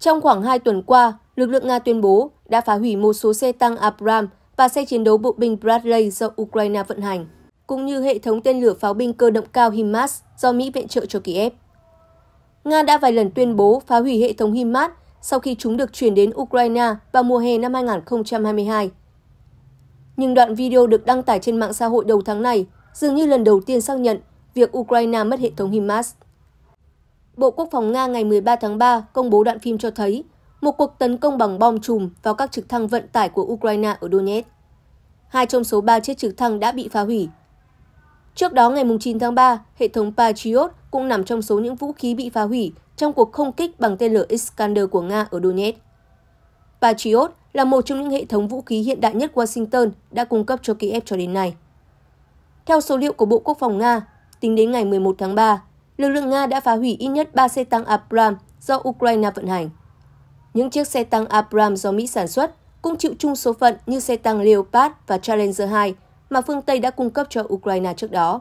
Trong khoảng 2 tuần qua, lực lượng Nga tuyên bố đã phá hủy một số xe tăng Abram và xe chiến đấu bộ binh Bradley do Ukraine vận hành, cũng như hệ thống tên lửa pháo binh cơ động cao HIMARS do Mỹ viện trợ cho Kiev. Nga đã vài lần tuyên bố phá hủy hệ thống HIMARS sau khi chúng được chuyển đến Ukraine vào mùa hè năm 2022. Nhưng đoạn video được đăng tải trên mạng xã hội đầu tháng này dường như lần đầu tiên xác nhận việc Ukraine mất hệ thống HIMARS. Bộ Quốc phòng Nga ngày 13 tháng 3 công bố đoạn phim cho thấy một cuộc tấn công bằng bom chùm vào các trực thăng vận tải của Ukraine ở Donetsk. Hai trong số ba chiếc trực thăng đã bị phá hủy. Trước đó ngày 9 tháng 3, hệ thống Patriot cũng nằm trong số những vũ khí bị phá hủy trong cuộc không kích bằng tên lửa Iskander của Nga ở Donetsk. Patriot là một trong những hệ thống vũ khí hiện đại nhất Washington đã cung cấp cho Kiev cho đến nay. Theo số liệu của Bộ Quốc phòng Nga, tính đến ngày 11 tháng 3, lực lượng Nga đã phá hủy ít nhất 3 xe tăng Abram do Ukraine vận hành. Những chiếc xe tăng Abram do Mỹ sản xuất cũng chịu chung số phận như xe tăng Leopard và Challenger 2 mà phương Tây đã cung cấp cho Ukraine trước đó.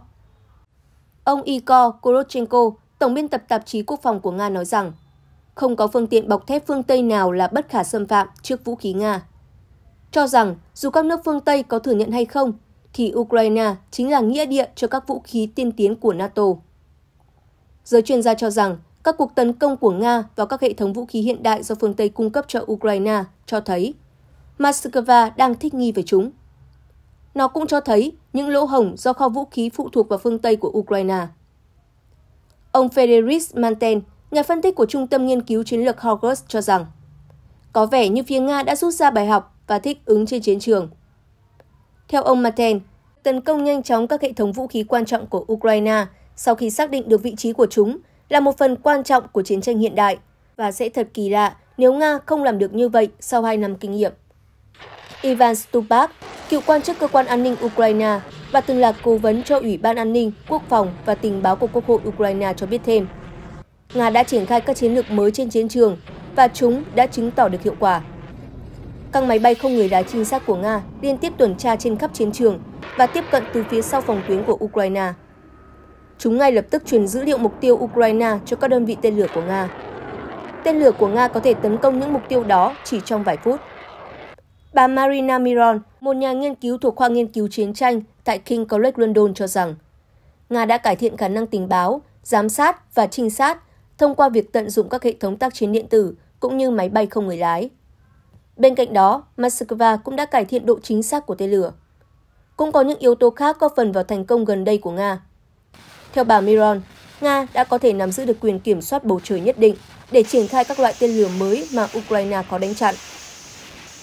Ông Igor Korochenko, tổng biên tập tạp chí quốc phòng của Nga nói rằng, không có phương tiện bọc thép phương Tây nào là bất khả xâm phạm trước vũ khí Nga. Cho rằng dù các nước phương Tây có thừa nhận hay không, thì Ukraine chính là nghĩa địa cho các vũ khí tiên tiến của NATO giới chuyên gia cho rằng các cuộc tấn công của Nga vào các hệ thống vũ khí hiện đại do phương Tây cung cấp cho Ukraine cho thấy Moscow đang thích nghi với chúng. Nó cũng cho thấy những lỗ hổng do kho vũ khí phụ thuộc vào phương Tây của Ukraine. Ông Federis Manten, nhà phân tích của Trung tâm Nghiên cứu Chiến lược Hogwarts cho rằng, có vẻ như phía Nga đã rút ra bài học và thích ứng trên chiến trường. Theo ông Manten, tấn công nhanh chóng các hệ thống vũ khí quan trọng của Ukraine – sau khi xác định được vị trí của chúng là một phần quan trọng của chiến tranh hiện đại và sẽ thật kỳ lạ nếu Nga không làm được như vậy sau 2 năm kinh nghiệm. Ivan Stupak, cựu quan chức cơ quan an ninh Ukraine và từng là cố vấn cho Ủy ban An ninh, Quốc phòng và Tình báo của Quốc hội Ukraine cho biết thêm. Nga đã triển khai các chiến lược mới trên chiến trường và chúng đã chứng tỏ được hiệu quả. Các máy bay không người lái trinh sát của Nga liên tiếp tuần tra trên khắp chiến trường và tiếp cận từ phía sau phòng tuyến của Ukraine. Chúng ngay lập tức truyền dữ liệu mục tiêu Ukraine cho các đơn vị tên lửa của Nga. Tên lửa của Nga có thể tấn công những mục tiêu đó chỉ trong vài phút. Bà Marina Miron, một nhà nghiên cứu thuộc khoa nghiên cứu chiến tranh tại King College London cho rằng, Nga đã cải thiện khả năng tình báo, giám sát và trinh sát thông qua việc tận dụng các hệ thống tác chiến điện tử cũng như máy bay không người lái. Bên cạnh đó, Moscow cũng đã cải thiện độ chính xác của tên lửa. Cũng có những yếu tố khác góp phần vào thành công gần đây của Nga. Theo bà Miron, Nga đã có thể nắm giữ được quyền kiểm soát bầu trời nhất định để triển khai các loại tên lửa mới mà Ukraine có đánh chặn.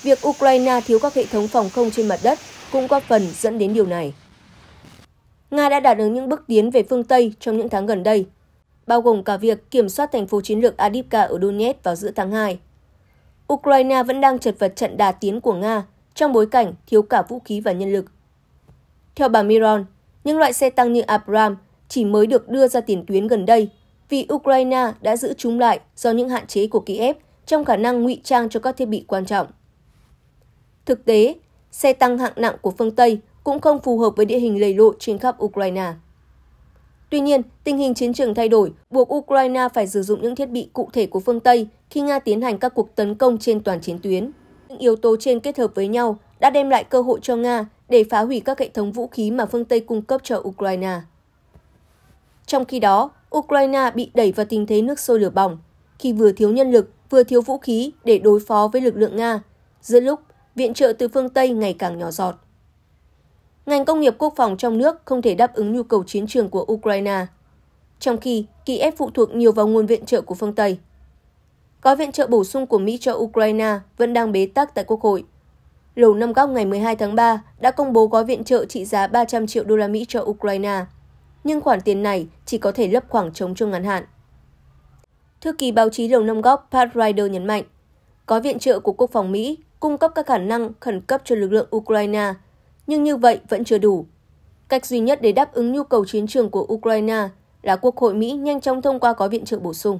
Việc Ukraine thiếu các hệ thống phòng không trên mặt đất cũng góp phần dẫn đến điều này. Nga đã đạt được những bước tiến về phương Tây trong những tháng gần đây, bao gồm cả việc kiểm soát thành phố chiến lược adipka ở Donetsk vào giữa tháng 2. Ukraine vẫn đang chật vật trận đà tiến của Nga trong bối cảnh thiếu cả vũ khí và nhân lực. Theo bà Miron, những loại xe tăng như abrams chỉ mới được đưa ra tiền tuyến gần đây vì Ukraine đã giữ chúng lại do những hạn chế của Kiev trong khả năng ngụy trang cho các thiết bị quan trọng. Thực tế, xe tăng hạng nặng của phương Tây cũng không phù hợp với địa hình lầy lội trên khắp Ukraine. Tuy nhiên, tình hình chiến trường thay đổi, buộc Ukraine phải sử dụng những thiết bị cụ thể của phương Tây khi Nga tiến hành các cuộc tấn công trên toàn chiến tuyến. Những yếu tố trên kết hợp với nhau đã đem lại cơ hội cho Nga để phá hủy các hệ thống vũ khí mà phương Tây cung cấp cho Ukraine. Trong khi đó, Ukraine bị đẩy vào tình thế nước sôi lửa bỏng, khi vừa thiếu nhân lực vừa thiếu vũ khí để đối phó với lực lượng Nga, giữa lúc viện trợ từ phương Tây ngày càng nhỏ giọt. Ngành công nghiệp quốc phòng trong nước không thể đáp ứng nhu cầu chiến trường của Ukraine, trong khi Kiev phụ thuộc nhiều vào nguồn viện trợ của phương Tây. Gói viện trợ bổ sung của Mỹ cho Ukraine vẫn đang bế tắc tại Quốc hội. Lầu Năm Góc ngày 12 tháng 3 đã công bố gói viện trợ trị giá 300 triệu đô la Mỹ cho Ukraine – nhưng khoản tiền này chỉ có thể lấp khoảng trống trong ngắn hạn. Thư ký báo chí Đầu Năm Góc Pat Ryder nhấn mạnh, có viện trợ của Quốc phòng Mỹ cung cấp các khả năng khẩn cấp cho lực lượng Ukraine, nhưng như vậy vẫn chưa đủ. Cách duy nhất để đáp ứng nhu cầu chiến trường của Ukraine là Quốc hội Mỹ nhanh chóng thông qua gói viện trợ bổ sung.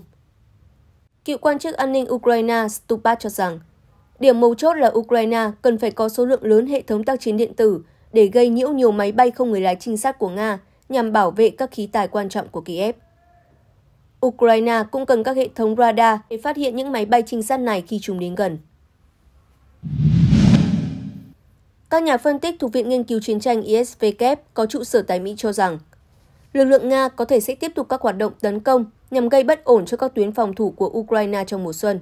Cựu quan chức an ninh Ukraine Stupak cho rằng, điểm mấu chốt là Ukraine cần phải có số lượng lớn hệ thống tác chiến điện tử để gây nhiễu nhiều máy bay không người lái trinh sát của Nga – nhằm bảo vệ các khí tài quan trọng của Kiev. Ukraine cũng cần các hệ thống radar để phát hiện những máy bay trinh sát này khi chúng đến gần. Các nhà phân tích thuộc Viện Nghiên cứu Chiến tranh ISVK có trụ sở tại Mỹ cho rằng, lực lượng Nga có thể sẽ tiếp tục các hoạt động tấn công nhằm gây bất ổn cho các tuyến phòng thủ của Ukraine trong mùa xuân,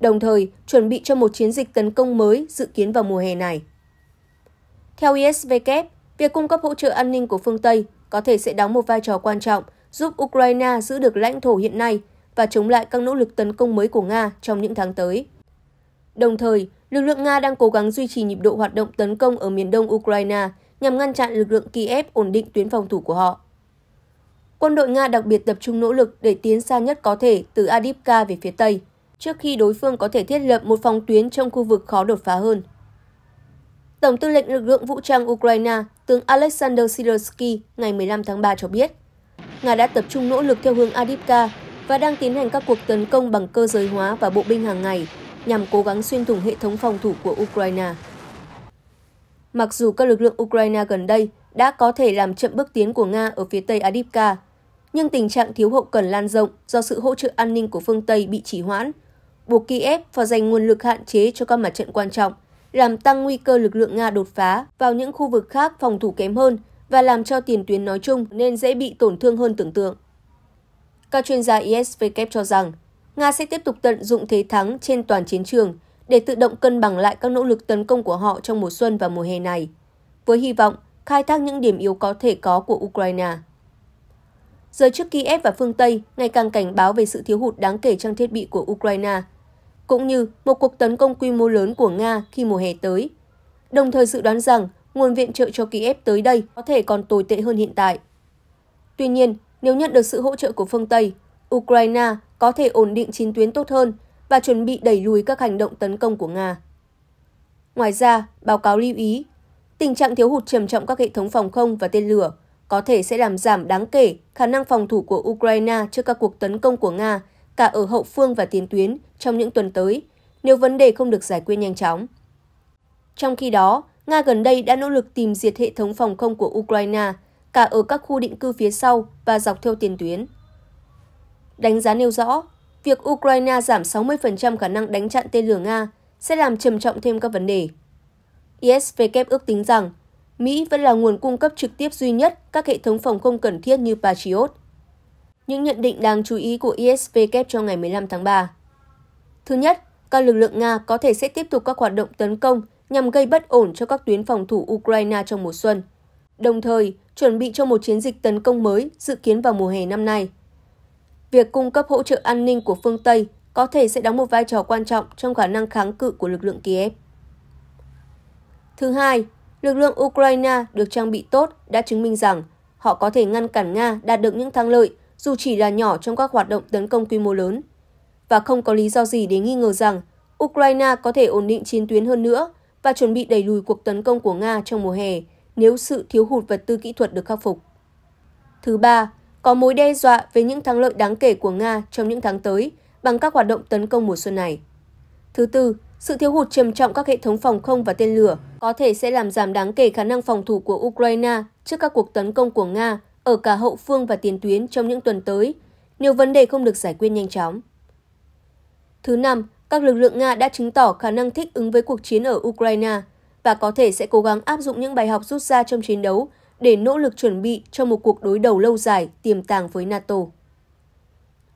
đồng thời chuẩn bị cho một chiến dịch tấn công mới dự kiến vào mùa hè này. Theo ISVK, việc cung cấp hỗ trợ an ninh của phương Tây có thể sẽ đóng một vai trò quan trọng giúp Ukraine giữ được lãnh thổ hiện nay và chống lại các nỗ lực tấn công mới của Nga trong những tháng tới. Đồng thời, lực lượng Nga đang cố gắng duy trì nhịp độ hoạt động tấn công ở miền đông Ukraine nhằm ngăn chặn lực lượng Kiev ổn định tuyến phòng thủ của họ. Quân đội Nga đặc biệt tập trung nỗ lực để tiến xa nhất có thể từ Adipka về phía Tây, trước khi đối phương có thể thiết lập một phòng tuyến trong khu vực khó đột phá hơn. Tổng tư lệnh lực lượng vũ trang Ukraine, tướng Alexander Silersky ngày 15 tháng 3 cho biết, Nga đã tập trung nỗ lực theo hướng Adipka và đang tiến hành các cuộc tấn công bằng cơ giới hóa và bộ binh hàng ngày nhằm cố gắng xuyên thủng hệ thống phòng thủ của Ukraine. Mặc dù các lực lượng Ukraine gần đây đã có thể làm chậm bước tiến của Nga ở phía tây Adipka, nhưng tình trạng thiếu hậu cần lan rộng do sự hỗ trợ an ninh của phương Tây bị trì hoãn, buộc Kiev phải dành nguồn lực hạn chế cho các mặt trận quan trọng – làm tăng nguy cơ lực lượng Nga đột phá vào những khu vực khác phòng thủ kém hơn và làm cho tiền tuyến nói chung nên dễ bị tổn thương hơn tưởng tượng. Các chuyên gia ISW cho rằng, Nga sẽ tiếp tục tận dụng thế thắng trên toàn chiến trường để tự động cân bằng lại các nỗ lực tấn công của họ trong mùa xuân và mùa hè này, với hy vọng khai thác những điểm yếu có thể có của Ukraine. Giới chức Kiev và phương Tây ngày càng cảnh báo về sự thiếu hụt đáng kể trang thiết bị của Ukraine – cũng như một cuộc tấn công quy mô lớn của Nga khi mùa hè tới, đồng thời dự đoán rằng nguồn viện trợ cho Kiev tới đây có thể còn tồi tệ hơn hiện tại. Tuy nhiên, nếu nhận được sự hỗ trợ của phương Tây, Ukraine có thể ổn định chiến tuyến tốt hơn và chuẩn bị đẩy lùi các hành động tấn công của Nga. Ngoài ra, báo cáo lưu ý, tình trạng thiếu hụt trầm trọng các hệ thống phòng không và tên lửa có thể sẽ làm giảm đáng kể khả năng phòng thủ của Ukraine trước các cuộc tấn công của Nga cả ở hậu phương và tiền tuyến trong những tuần tới nếu vấn đề không được giải quyết nhanh chóng. Trong khi đó, Nga gần đây đã nỗ lực tìm diệt hệ thống phòng không của Ukraine cả ở các khu định cư phía sau và dọc theo tiền tuyến. Đánh giá nêu rõ, việc Ukraine giảm 60% khả năng đánh chặn tên lửa Nga sẽ làm trầm trọng thêm các vấn đề. ISVK ước tính rằng Mỹ vẫn là nguồn cung cấp trực tiếp duy nhất các hệ thống phòng không cần thiết như Patriot, những nhận định đáng chú ý của ISVK cho ngày 15 tháng 3. Thứ nhất, các lực lượng Nga có thể sẽ tiếp tục các hoạt động tấn công nhằm gây bất ổn cho các tuyến phòng thủ Ukraine trong mùa xuân, đồng thời chuẩn bị cho một chiến dịch tấn công mới dự kiến vào mùa hè năm nay. Việc cung cấp hỗ trợ an ninh của phương Tây có thể sẽ đóng một vai trò quan trọng trong khả năng kháng cự của lực lượng Kiev. Thứ hai, lực lượng Ukraine được trang bị tốt đã chứng minh rằng họ có thể ngăn cản Nga đạt được những thắng lợi dù chỉ là nhỏ trong các hoạt động tấn công quy mô lớn. Và không có lý do gì để nghi ngờ rằng Ukraine có thể ổn định chiến tuyến hơn nữa và chuẩn bị đẩy lùi cuộc tấn công của Nga trong mùa hè nếu sự thiếu hụt vật tư kỹ thuật được khắc phục. Thứ ba, có mối đe dọa về những thắng lợi đáng kể của Nga trong những tháng tới bằng các hoạt động tấn công mùa xuân này. Thứ tư, sự thiếu hụt trầm trọng các hệ thống phòng không và tên lửa có thể sẽ làm giảm đáng kể khả năng phòng thủ của Ukraine trước các cuộc tấn công của Nga ở cả hậu phương và tiền tuyến trong những tuần tới nếu vấn đề không được giải quyết nhanh chóng. Thứ năm, các lực lượng Nga đã chứng tỏ khả năng thích ứng với cuộc chiến ở Ukraine và có thể sẽ cố gắng áp dụng những bài học rút ra trong chiến đấu để nỗ lực chuẩn bị cho một cuộc đối đầu lâu dài tiềm tàng với NATO.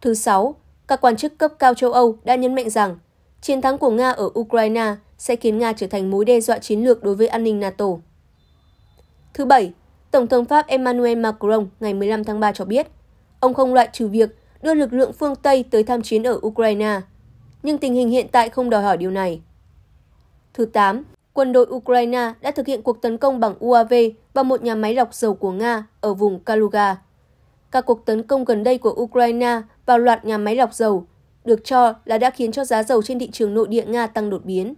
Thứ sáu, các quan chức cấp cao châu Âu đã nhấn mạnh rằng chiến thắng của Nga ở Ukraine sẽ khiến Nga trở thành mối đe dọa chiến lược đối với an ninh NATO. Thứ bảy, Tổng thống Pháp Emmanuel Macron ngày 15 tháng 3 cho biết, ông không loại trừ việc đưa lực lượng phương Tây tới tham chiến ở Ukraine, nhưng tình hình hiện tại không đòi hỏi điều này. Thứ 8, quân đội Ukraine đã thực hiện cuộc tấn công bằng UAV vào một nhà máy lọc dầu của Nga ở vùng Kaluga. Các cuộc tấn công gần đây của Ukraine vào loạt nhà máy lọc dầu được cho là đã khiến cho giá dầu trên thị trường nội địa Nga tăng đột biến.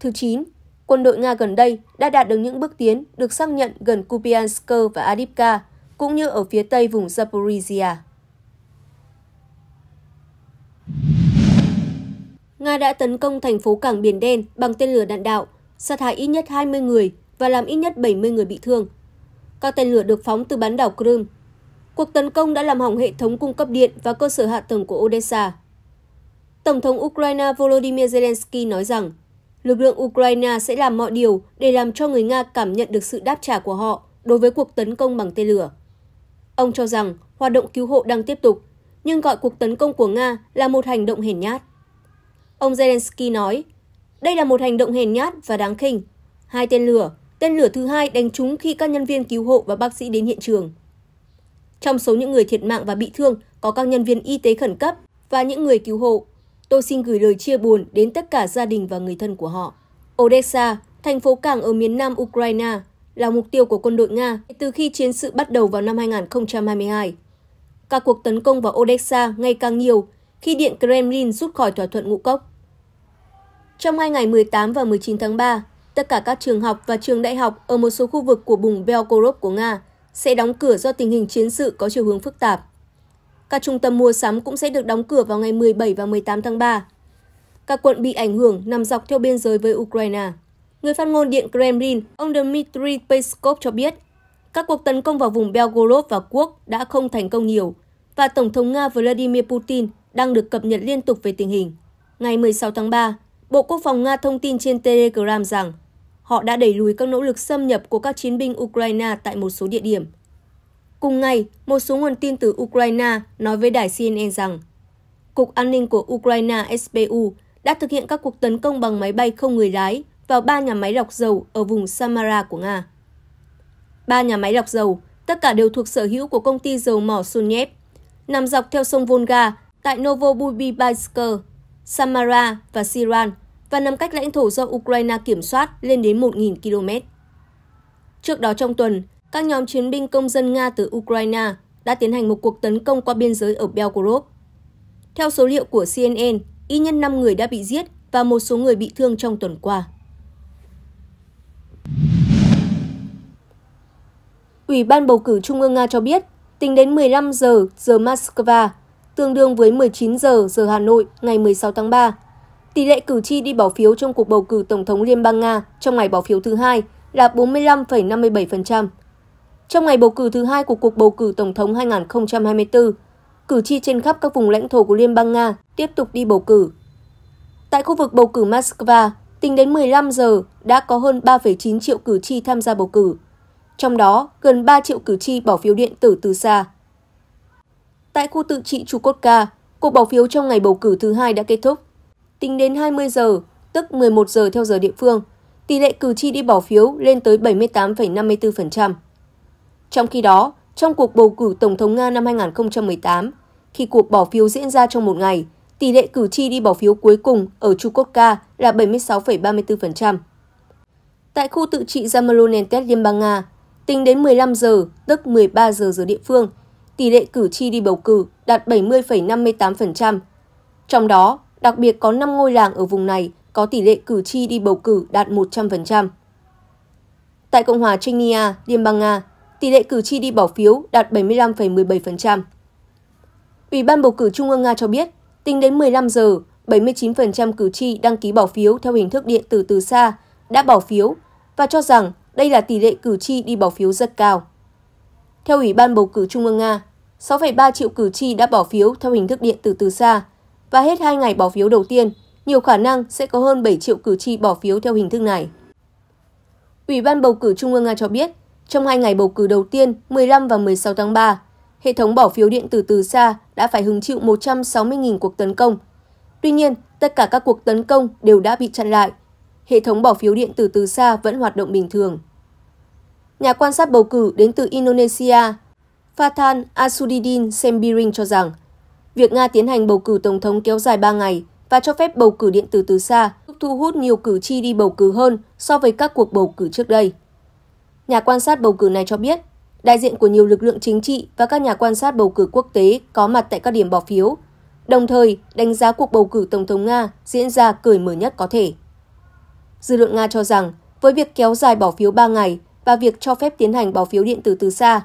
Thứ 9, quân đội Nga gần đây đã đạt được những bước tiến được xác nhận gần Kupiansk và Adipka, cũng như ở phía tây vùng Zaporizhia. Nga đã tấn công thành phố cảng Biển Đen bằng tên lửa đạn đạo, sát hại ít nhất 20 người và làm ít nhất 70 người bị thương. Các tên lửa được phóng từ bán đảo Crimea. Cuộc tấn công đã làm hỏng hệ thống cung cấp điện và cơ sở hạ tầng của Odessa. Tổng thống Ukraine Volodymyr Zelensky nói rằng lực lượng Ukraine sẽ làm mọi điều để làm cho người Nga cảm nhận được sự đáp trả của họ đối với cuộc tấn công bằng tên lửa. Ông cho rằng hoạt động cứu hộ đang tiếp tục, nhưng gọi cuộc tấn công của Nga là một hành động hèn nhát. Ông Zelensky nói, đây là một hành động hèn nhát và đáng khinh. Hai tên lửa, tên lửa thứ hai đánh trúng khi các nhân viên cứu hộ và bác sĩ đến hiện trường. Trong số những người thiệt mạng và bị thương có các nhân viên y tế khẩn cấp và những người cứu hộ. Tôi xin gửi lời chia buồn đến tất cả gia đình và người thân của họ. Odessa, thành phố cảng ở miền nam Ukraine, là mục tiêu của quân đội Nga từ khi chiến sự bắt đầu vào năm 2022. Các cuộc tấn công vào Odessa ngày càng nhiều khi Điện Kremlin rút khỏi thỏa thuận ngũ cốc. Trong hai ngày 18 và 19 tháng 3, tất cả các trường học và trường đại học ở một số khu vực của vùng Belgorod của Nga sẽ đóng cửa do tình hình chiến sự có chiều hướng phức tạp. Các trung tâm mua sắm cũng sẽ được đóng cửa vào ngày 17 và 18 tháng 3. Các quận bị ảnh hưởng nằm dọc theo biên giới với Ukraine. Người phát ngôn Điện Kremlin, ông Dmitry Peskov cho biết, các cuộc tấn công vào vùng Belgorod và Quốc đã không thành công nhiều, và Tổng thống Nga Vladimir Putin đang được cập nhật liên tục về tình hình. Ngày 16 tháng 3, Bộ Quốc phòng Nga thông tin trên Telegram rằng họ đã đẩy lùi các nỗ lực xâm nhập của các chiến binh Ukraine tại một số địa điểm. Cùng ngày, một số nguồn tin từ Ukraine nói với đài CNN rằng Cục An ninh của Ukraine (SPU) đã thực hiện các cuộc tấn công bằng máy bay không người lái vào ba nhà máy lọc dầu ở vùng Samara của Nga. Ba nhà máy lọc dầu, tất cả đều thuộc sở hữu của công ty dầu mỏ Sunyev, nằm dọc theo sông Volga tại Novobubibaysk, Samara và Siran và nằm cách lãnh thổ do Ukraine kiểm soát lên đến 1.000 km. Trước đó trong tuần, các nhóm chiến binh công dân Nga từ Ukraine đã tiến hành một cuộc tấn công qua biên giới ở Belgorod. Theo số liệu của CNN, ít nhất 5 người đã bị giết và một số người bị thương trong tuần qua. Ủy ban bầu cử Trung ương Nga cho biết, tính đến 15 giờ giờ Moscow, tương đương với 19 giờ giờ Hà Nội ngày 16 tháng 3, tỷ lệ cử tri đi bỏ phiếu trong cuộc bầu cử Tổng thống Liên bang Nga trong ngày bỏ phiếu thứ hai là 45,57%. Trong ngày bầu cử thứ hai của cuộc bầu cử Tổng thống 2024, cử tri trên khắp các vùng lãnh thổ của Liên bang Nga tiếp tục đi bầu cử. Tại khu vực bầu cử Moscow, tính đến 15 giờ đã có hơn 3,9 triệu cử tri tham gia bầu cử, trong đó gần 3 triệu cử tri bỏ phiếu điện tử từ xa. Tại khu tự trị Chukotka, cuộc bỏ phiếu trong ngày bầu cử thứ hai đã kết thúc. Tính đến 20 giờ, tức 11 giờ theo giờ địa phương, tỷ lệ cử tri đi bỏ phiếu lên tới 78,54%. Trong khi đó, trong cuộc bầu cử Tổng thống Nga năm 2018, khi cuộc bỏ phiếu diễn ra trong một ngày, tỷ lệ cử tri đi bỏ phiếu cuối cùng ở Chukotka là 76,34%. Tại khu tự trị Zamalonetsk Liên bang Nga, tính đến 15 giờ, tức 13 giờ giờ địa phương, tỷ lệ cử tri đi bầu cử đạt 70,58%. Trong đó, đặc biệt có 5 ngôi làng ở vùng này có tỷ lệ cử tri đi bầu cử đạt 100%. Tại Cộng hòa Chechnya, Liên bang Nga, tỷ lệ cử tri đi bỏ phiếu đạt 75,17%. Ủy ban bầu cử Trung ương Nga cho biết, tính đến 15 giờ, 79% cử tri đăng ký bỏ phiếu theo hình thức điện tử từ xa đã bỏ phiếu và cho rằng đây là tỷ lệ cử tri đi bỏ phiếu rất cao. Theo Ủy ban bầu cử Trung ương Nga, 6,3 triệu cử tri đã bỏ phiếu theo hình thức điện tử từ xa và hết 2 ngày bỏ phiếu đầu tiên, nhiều khả năng sẽ có hơn 7 triệu cử tri bỏ phiếu theo hình thức này. Ủy ban bầu cử Trung ương Nga cho biết, trong hai ngày bầu cử đầu tiên 15 và 16 tháng 3, hệ thống bỏ phiếu điện tử từ xa đã phải hứng chịu 160.000 cuộc tấn công. Tuy nhiên, tất cả các cuộc tấn công đều đã bị chặn lại. Hệ thống bỏ phiếu điện tử từ xa vẫn hoạt động bình thường. Nhà quan sát bầu cử đến từ Indonesia, Fathan Asudidin Sembiring cho rằng, việc Nga tiến hành bầu cử tổng thống kéo dài 3 ngày và cho phép bầu cử điện tử từ xa thu hút nhiều cử tri đi bầu cử hơn so với các cuộc bầu cử trước đây. Nhà quan sát bầu cử này cho biết, đại diện của nhiều lực lượng chính trị và các nhà quan sát bầu cử quốc tế có mặt tại các điểm bỏ phiếu, đồng thời đánh giá cuộc bầu cử Tổng thống Nga diễn ra cởi mở nhất có thể. Dư luận Nga cho rằng, với việc kéo dài bỏ phiếu 3 ngày và việc cho phép tiến hành bỏ phiếu điện tử từ xa,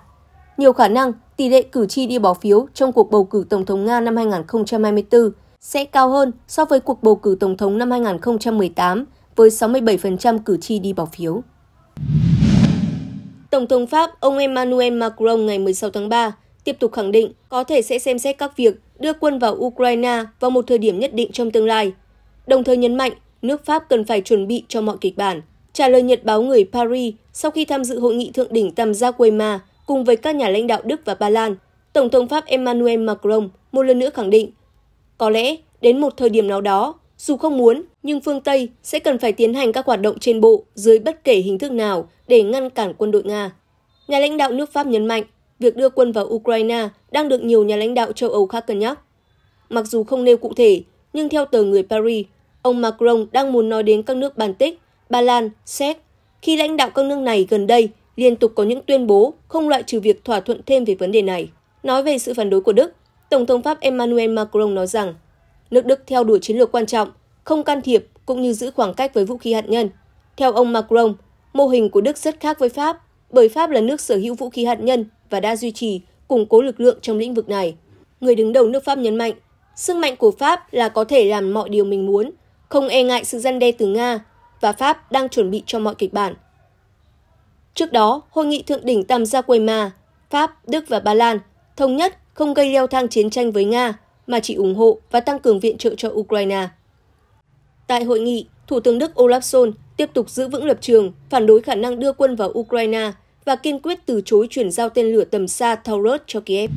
nhiều khả năng tỷ lệ cử tri đi bỏ phiếu trong cuộc bầu cử Tổng thống Nga năm 2024 sẽ cao hơn so với cuộc bầu cử Tổng thống năm 2018 với 67% cử tri đi bỏ phiếu. Tổng thống Pháp ông Emmanuel Macron ngày 16 tháng 3 tiếp tục khẳng định có thể sẽ xem xét các việc đưa quân vào Ukraine vào một thời điểm nhất định trong tương lai, đồng thời nhấn mạnh nước Pháp cần phải chuẩn bị cho mọi kịch bản. Trả lời nhật báo người Paris sau khi tham dự hội nghị thượng đỉnh tầm giác Weimar cùng với các nhà lãnh đạo Đức và Ba Lan, Tổng thống Pháp Emmanuel Macron một lần nữa khẳng định có lẽ đến một thời điểm nào đó, dù không muốn, nhưng phương Tây sẽ cần phải tiến hành các hoạt động trên bộ dưới bất kể hình thức nào để ngăn cản quân đội Nga. Nhà lãnh đạo nước Pháp nhấn mạnh, việc đưa quân vào Ukraine đang được nhiều nhà lãnh đạo châu Âu khác cân nhắc. Mặc dù không nêu cụ thể, nhưng theo tờ Người Paris, ông Macron đang muốn nói đến các nước Baltic, Ba Lan, Séc, khi lãnh đạo các nước này gần đây liên tục có những tuyên bố không loại trừ việc thỏa thuận thêm về vấn đề này. Nói về sự phản đối của Đức, Tổng thống Pháp Emmanuel Macron nói rằng nước Đức theo đuổi chiến lược quan trọng, không can thiệp cũng như giữ khoảng cách với vũ khí hạt nhân. Theo ông Macron, mô hình của Đức rất khác với Pháp, bởi Pháp là nước sở hữu vũ khí hạt nhân và đã duy trì, củng cố lực lượng trong lĩnh vực này. Người đứng đầu nước Pháp nhấn mạnh, sức mạnh của Pháp là có thể làm mọi điều mình muốn, không e ngại sự răn đe từ Nga, và Pháp đang chuẩn bị cho mọi kịch bản. Trước đó, hội nghị thượng đỉnh tam giác Weimar, Pháp, Đức và Ba Lan thống nhất không gây leo thang chiến tranh với Nga mà chỉ ủng hộ và tăng cường viện trợ cho Ukraine. Tại hội nghị, Thủ tướng Đức Olaf Scholz tiếp tục giữ vững lập trường phản đối khả năng đưa quân vào Ukraine và kiên quyết từ chối chuyển giao tên lửa tầm xa Taurus cho Kiev.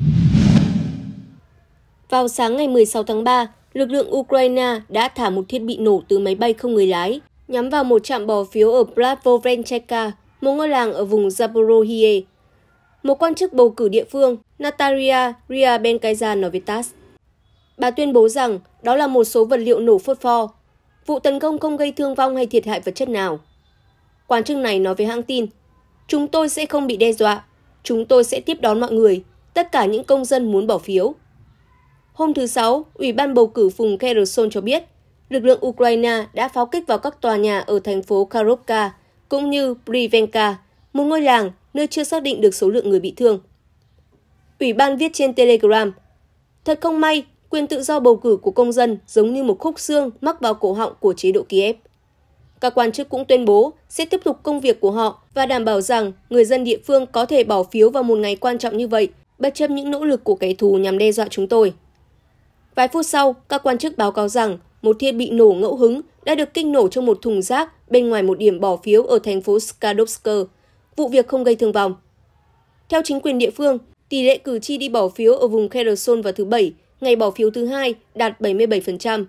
Vào sáng ngày 16 tháng 3, lực lượng Ukraine đã thả một thiết bị nổ từ máy bay không người lái nhắm vào một trạm bỏ phiếu ở Plavovencheka, một ngôi làng ở vùng Zaporozhye. Một quan chức bầu cử địa phương, Natalia Ria Ryabenkaja nói với TASS, Bà tuyên bố rằng đó là một số vật liệu nổ phốt pho. Vụ tấn công không gây thương vong hay thiệt hại vật chất nào. Quan chức này nói với hãng tin, chúng tôi sẽ không bị đe dọa, chúng tôi sẽ tiếp đón mọi người, tất cả những công dân muốn bỏ phiếu. Hôm thứ Sáu, Ủy ban bầu cử vùng Kherson cho biết, lực lượng Ukraine đã pháo kích vào các tòa nhà ở thành phố Karovka cũng như Privenka, một ngôi làng nơi chưa xác định được số lượng người bị thương. Ủy ban viết trên Telegram, Thật không may, quyền tự do bầu cử của công dân giống như một khúc xương mắc vào cổ họng của chế độ Kiev. Các quan chức cũng tuyên bố sẽ tiếp tục công việc của họ và đảm bảo rằng người dân địa phương có thể bỏ phiếu vào một ngày quan trọng như vậy, bất chấp những nỗ lực của kẻ thù nhằm đe dọa chúng tôi. Vài phút sau, các quan chức báo cáo rằng một thiết bị nổ ngẫu hứng đã được kích nổ trong một thùng rác bên ngoài một điểm bỏ phiếu ở thành phố Skadovsk. Vụ việc không gây thương vong. Theo chính quyền địa phương, tỷ lệ cử tri đi bỏ phiếu ở vùng Kherson vào thứ Bảy ngày bỏ phiếu thứ hai đạt 77%.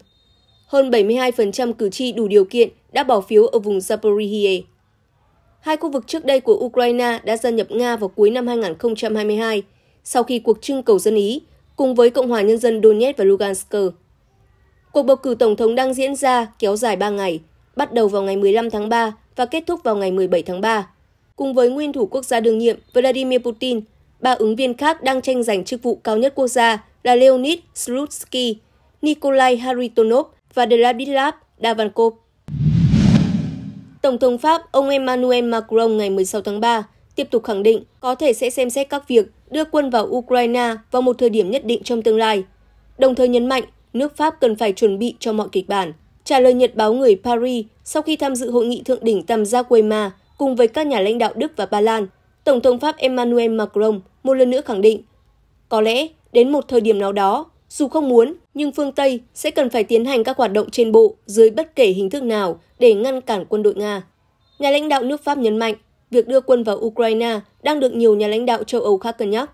Hơn 72% cử tri đủ điều kiện đã bỏ phiếu ở vùng Zaporizhia. Hai khu vực trước đây của Ukraine đã gia nhập Nga vào cuối năm 2022, sau khi cuộc trưng cầu dân Ý cùng với Cộng hòa Nhân dân Donetsk và Lugansk. Cuộc bầu cử tổng thống đang diễn ra kéo dài 3 ngày, bắt đầu vào ngày 15 tháng 3 và kết thúc vào ngày 17 tháng 3. Cùng với nguyên thủ quốc gia đương nhiệm Vladimir Putin, ba ứng viên khác đang tranh giành chức vụ cao nhất quốc gia là Leonid Slutsky, Nikolai Haritonov và Delabilav Davankov. Tổng thống Pháp ông Emmanuel Macron ngày 16 tháng 3 tiếp tục khẳng định có thể sẽ xem xét các việc đưa quân vào Ukraine vào một thời điểm nhất định trong tương lai, đồng thời nhấn mạnh nước Pháp cần phải chuẩn bị cho mọi kịch bản. Trả lời nhật báo người Paris sau khi tham dự hội nghị thượng đỉnh tam giác Weimar cùng với các nhà lãnh đạo Đức và Ba Lan, Tổng thống Pháp Emmanuel Macron một lần nữa khẳng định có lẽ Đến một thời điểm nào đó, dù không muốn, nhưng phương Tây sẽ cần phải tiến hành các hoạt động trên bộ dưới bất kể hình thức nào để ngăn cản quân đội Nga. Nhà lãnh đạo nước Pháp nhấn mạnh, việc đưa quân vào Ukraine đang được nhiều nhà lãnh đạo châu Âu khác cân nhắc.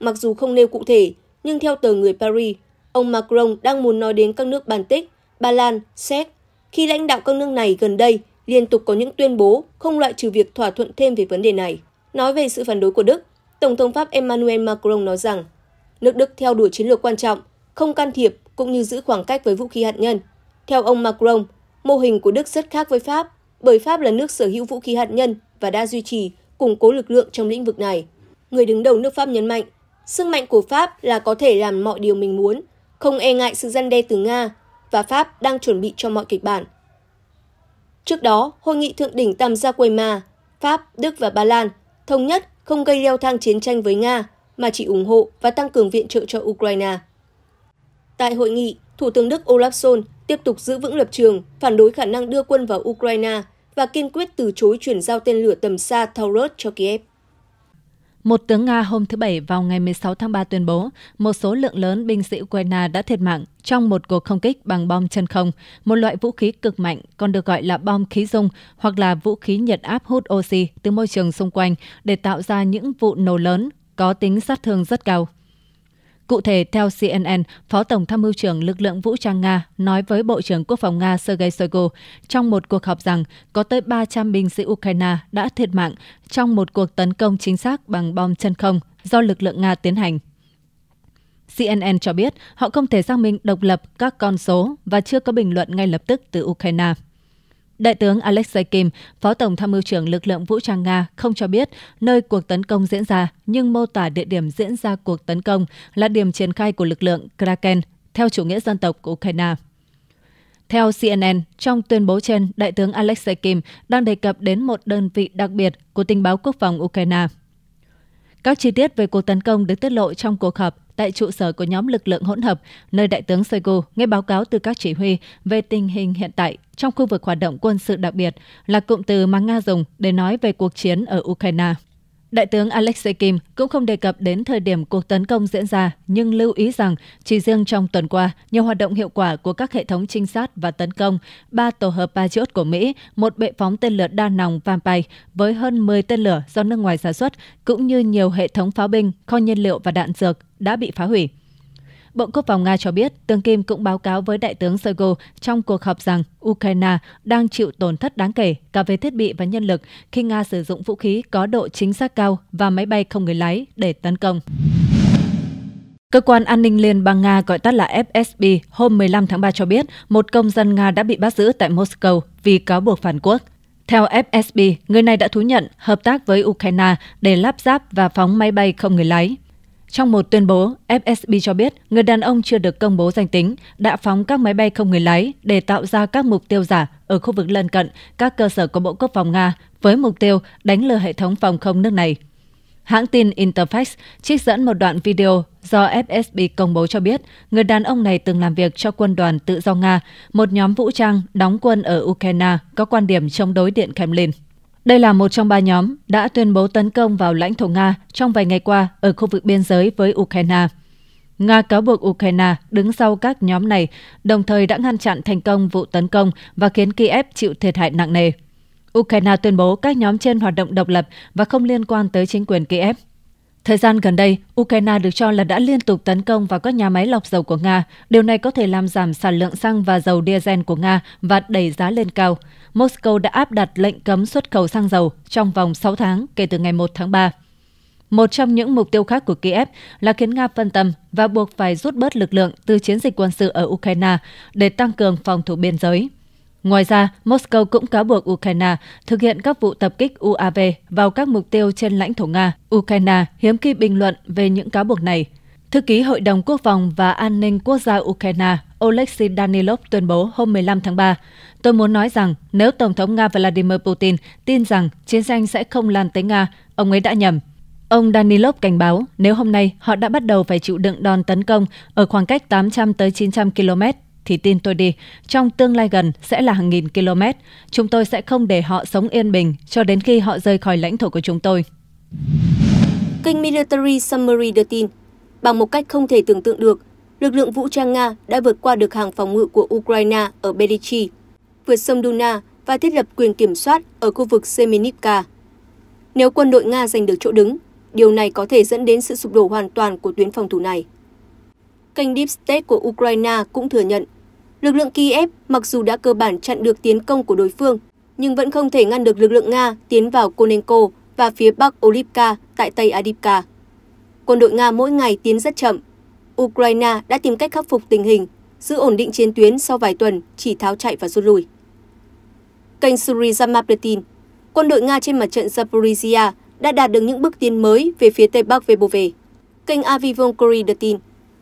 Mặc dù không nêu cụ thể, nhưng theo tờ Người Paris, ông Macron đang muốn nói đến các nước Baltic, Ba Lan, Séc, khi lãnh đạo các nước này gần đây liên tục có những tuyên bố không loại trừ việc thỏa thuận thêm về vấn đề này. Nói về sự phản đối của Đức, Tổng thống Pháp Emmanuel Macron nói rằng nước Đức theo đuổi chiến lược quan trọng, không can thiệp cũng như giữ khoảng cách với vũ khí hạt nhân. Theo ông Macron, mô hình của Đức rất khác với Pháp, bởi Pháp là nước sở hữu vũ khí hạt nhân và đã duy trì, củng cố lực lượng trong lĩnh vực này. Người đứng đầu nước Pháp nhấn mạnh, sức mạnh của Pháp là có thể làm mọi điều mình muốn, không e ngại sự răn đe từ Nga, và Pháp đang chuẩn bị cho mọi kịch bản. Trước đó, hội nghị thượng đỉnh tam giác Weimar, Pháp, Đức và Ba Lan thống nhất không gây leo thang chiến tranh với Nga mà chỉ ủng hộ và tăng cường viện trợ cho Ukraine. Tại hội nghị, Thủ tướng Đức Olaf Scholz tiếp tục giữ vững lập trường phản đối khả năng đưa quân vào Ukraine và kiên quyết từ chối chuyển giao tên lửa tầm xa Taurus cho Kiev. Một tướng Nga hôm thứ Bảy vào ngày 16 tháng 3 tuyên bố một số lượng lớn binh sĩ Ukraine đã thiệt mạng trong một cuộc không kích bằng bom chân không, một loại vũ khí cực mạnh còn được gọi là bom khí dung hoặc là vũ khí nhiệt áp hút oxy từ môi trường xung quanh để tạo ra những vụ nổ lớn có tính sát thương rất cao. Cụ thể, theo CNN, Phó Tổng tham mưu trưởng lực lượng vũ trang Nga nói với Bộ trưởng Quốc phòng Nga Sergei Shoigu trong một cuộc họp rằng có tới 300 binh sĩ Ukraine đã thiệt mạng trong một cuộc tấn công chính xác bằng bom chân không do lực lượng Nga tiến hành. CNN cho biết họ không thể xác minh độc lập các con số và chưa có bình luận ngay lập tức từ Ukraine. Đại tướng Alexei Kim, Phó Tổng tham mưu trưởng lực lượng vũ trang Nga không cho biết nơi cuộc tấn công diễn ra, nhưng mô tả địa điểm diễn ra cuộc tấn công là điểm triển khai của lực lượng Kraken theo chủ nghĩa dân tộc của Ukraine. Theo CNN, trong tuyên bố trên, Đại tướng Alexei Kim đang đề cập đến một đơn vị đặc biệt của tình báo quốc phòng Ukraine. Các chi tiết về cuộc tấn công được tiết lộ trong cuộc họp tại trụ sở của nhóm lực lượng hỗn hợp, nơi Đại tướng Shoigu nghe báo cáo từ các chỉ huy về tình hình hiện tại trong khu vực hoạt động quân sự đặc biệt là cụm từ mà Nga dùng để nói về cuộc chiến ở Ukraine. Đại tướng Alexei Kim cũng không đề cập đến thời điểm cuộc tấn công diễn ra, nhưng lưu ý rằng chỉ riêng trong tuần qua, nhiều hoạt động hiệu quả của các hệ thống trinh sát và tấn công, ba tổ hợp Patriot của Mỹ, một bệ phóng tên lửa đa nòng Vampire với hơn 10 tên lửa do nước ngoài sản xuất, cũng như nhiều hệ thống pháo binh, kho nhiên liệu và đạn dược đã bị phá hủy. Bộ Quốc phòng Nga cho biết, tướng Kim cũng báo cáo với Đại tướng Shoigu trong cuộc họp rằng Ukraine đang chịu tổn thất đáng kể cả về thiết bị và nhân lực khi Nga sử dụng vũ khí có độ chính xác cao và máy bay không người lái để tấn công. Cơ quan an ninh Liên bang Nga gọi tắt là FSB hôm 15 tháng 3 cho biết một công dân Nga đã bị bắt giữ tại Moscow vì cáo buộc phản quốc. Theo FSB, người này đã thú nhận hợp tác với Ukraine để lắp ráp và phóng máy bay không người lái. Trong một tuyên bố, FSB cho biết người đàn ông chưa được công bố danh tính đã phóng các máy bay không người lái để tạo ra các mục tiêu giả ở khu vực lân cận các cơ sở của Bộ Quốc phòng Nga với mục tiêu đánh lừa hệ thống phòng không nước này. Hãng tin Interfax trích dẫn một đoạn video do FSB công bố cho biết người đàn ông này từng làm việc cho quân đoàn tự do Nga, một nhóm vũ trang đóng quân ở Ukraine có quan điểm chống đối Điện Kremlin. Đây là một trong ba nhóm đã tuyên bố tấn công vào lãnh thổ Nga trong vài ngày qua ở khu vực biên giới với Ukraine. Nga cáo buộc Ukraine đứng sau các nhóm này, đồng thời đã ngăn chặn thành công vụ tấn công và khiến Kiev chịu thiệt hại nặng nề. Ukraine tuyên bố các nhóm trên hoạt động độc lập và không liên quan tới chính quyền Kiev. Thời gian gần đây, Ukraine được cho là đã liên tục tấn công vào các nhà máy lọc dầu của Nga. Điều này có thể làm giảm sản lượng xăng và dầu diesel của Nga và đẩy giá lên cao. Moscow đã áp đặt lệnh cấm xuất khẩu xăng dầu trong vòng 6 tháng kể từ ngày 1 tháng 3. Một trong những mục tiêu khác của Kiev là khiến Nga phân tâm và buộc phải rút bớt lực lượng từ chiến dịch quân sự ở Ukraine để tăng cường phòng thủ biên giới. Ngoài ra, Moscow cũng cáo buộc Ukraine thực hiện các vụ tập kích UAV vào các mục tiêu trên lãnh thổ Nga. Ukraine hiếm khi bình luận về những cáo buộc này. Thư ký Hội đồng Quốc phòng và An ninh Quốc gia Ukraine oleksiy Danilov tuyên bố hôm 15 tháng 3, Tôi muốn nói rằng nếu Tổng thống Nga Vladimir Putin tin rằng chiến tranh sẽ không lan tới Nga, ông ấy đã nhầm. Ông Danilov cảnh báo nếu hôm nay họ đã bắt đầu phải chịu đựng đòn tấn công ở khoảng cách 800 tới 900 km thì tin tôi đi, trong tương lai gần sẽ là hàng nghìn km. Chúng tôi sẽ không để họ sống yên bình cho đến khi họ rời khỏi lãnh thổ của chúng tôi. Kênh Military Summary đưa tin, bằng một cách không thể tưởng tượng được, lực lượng vũ trang Nga đã vượt qua được hàng phòng ngự của Ukraine ở Belichi, vượt sông Duna và thiết lập quyền kiểm soát ở khu vực Semenivka. Nếu quân đội Nga giành được chỗ đứng, điều này có thể dẫn đến sự sụp đổ hoàn toàn của tuyến phòng thủ này. Kênh Deep State của Ukraine cũng thừa nhận Lực lượng Kiev mặc dù đã cơ bản chặn được tiến công của đối phương, nhưng vẫn không thể ngăn được lực lượng Nga tiến vào Konenko và phía bắc Olivka tại Tây Adivka. Quân đội Nga mỗi ngày tiến rất chậm. Ukraine đã tìm cách khắc phục tình hình, giữ ổn định chiến tuyến sau vài tuần chỉ tháo chạy và rút lui. Kênh Suri Zamapetin, quân đội Nga trên mặt trận Zaporizhia đã đạt được những bước tiến mới về phía Tây Bắc về bồ về. Kênh Avivon Corridor tin,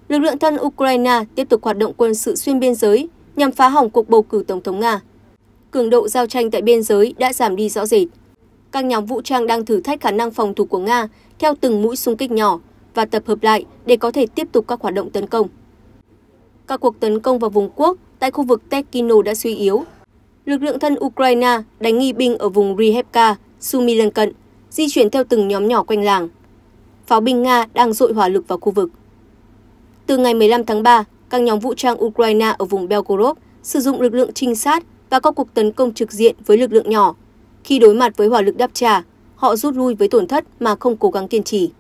lực lượng thân Ukraine tiếp tục hoạt động quân sự xuyên biên giới nhằm phá hỏng cuộc bầu cử tổng thống Nga. Cường độ giao tranh tại biên giới đã giảm đi rõ rệt. Các nhóm vũ trang đang thử thách khả năng phòng thủ của Nga theo từng mũi xung kích nhỏ và tập hợp lại để có thể tiếp tục các hoạt động tấn công. Các cuộc tấn công vào vùng quốc tại khu vực Tekino đã suy yếu. Lực lượng thân Ukraine đánh nghi binh ở vùng Rihevka, Sumi lân cận, di chuyển theo từng nhóm nhỏ quanh làng. Pháo binh Nga đang dội hỏa lực vào khu vực. Từ ngày 15 tháng 3, các nhóm vũ trang Ukraine ở vùng Belgorod sử dụng lực lượng trinh sát và các cuộc tấn công trực diện với lực lượng nhỏ. Khi đối mặt với hỏa lực đáp trả, họ rút lui với tổn thất mà không cố gắng kiên trì.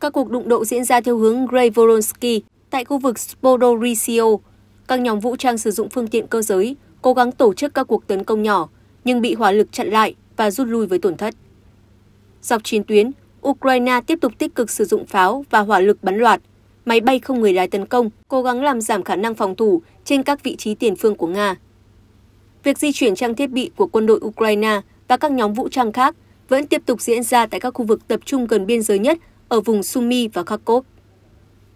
Các cuộc đụng độ diễn ra theo hướng Grey tại khu vực Spodorisio. Các nhóm vũ trang sử dụng phương tiện cơ giới, cố gắng tổ chức các cuộc tấn công nhỏ, nhưng bị hỏa lực chặn lại và rút lui với tổn thất. Dọc chiến tuyến, Ukraine tiếp tục tích cực sử dụng pháo và hỏa lực bắn loạt – máy bay không người lái tấn công cố gắng làm giảm khả năng phòng thủ trên các vị trí tiền phương của Nga. Việc di chuyển trang thiết bị của quân đội Ukraine và các nhóm vũ trang khác vẫn tiếp tục diễn ra tại các khu vực tập trung gần biên giới nhất ở vùng Sumy và Kharkov.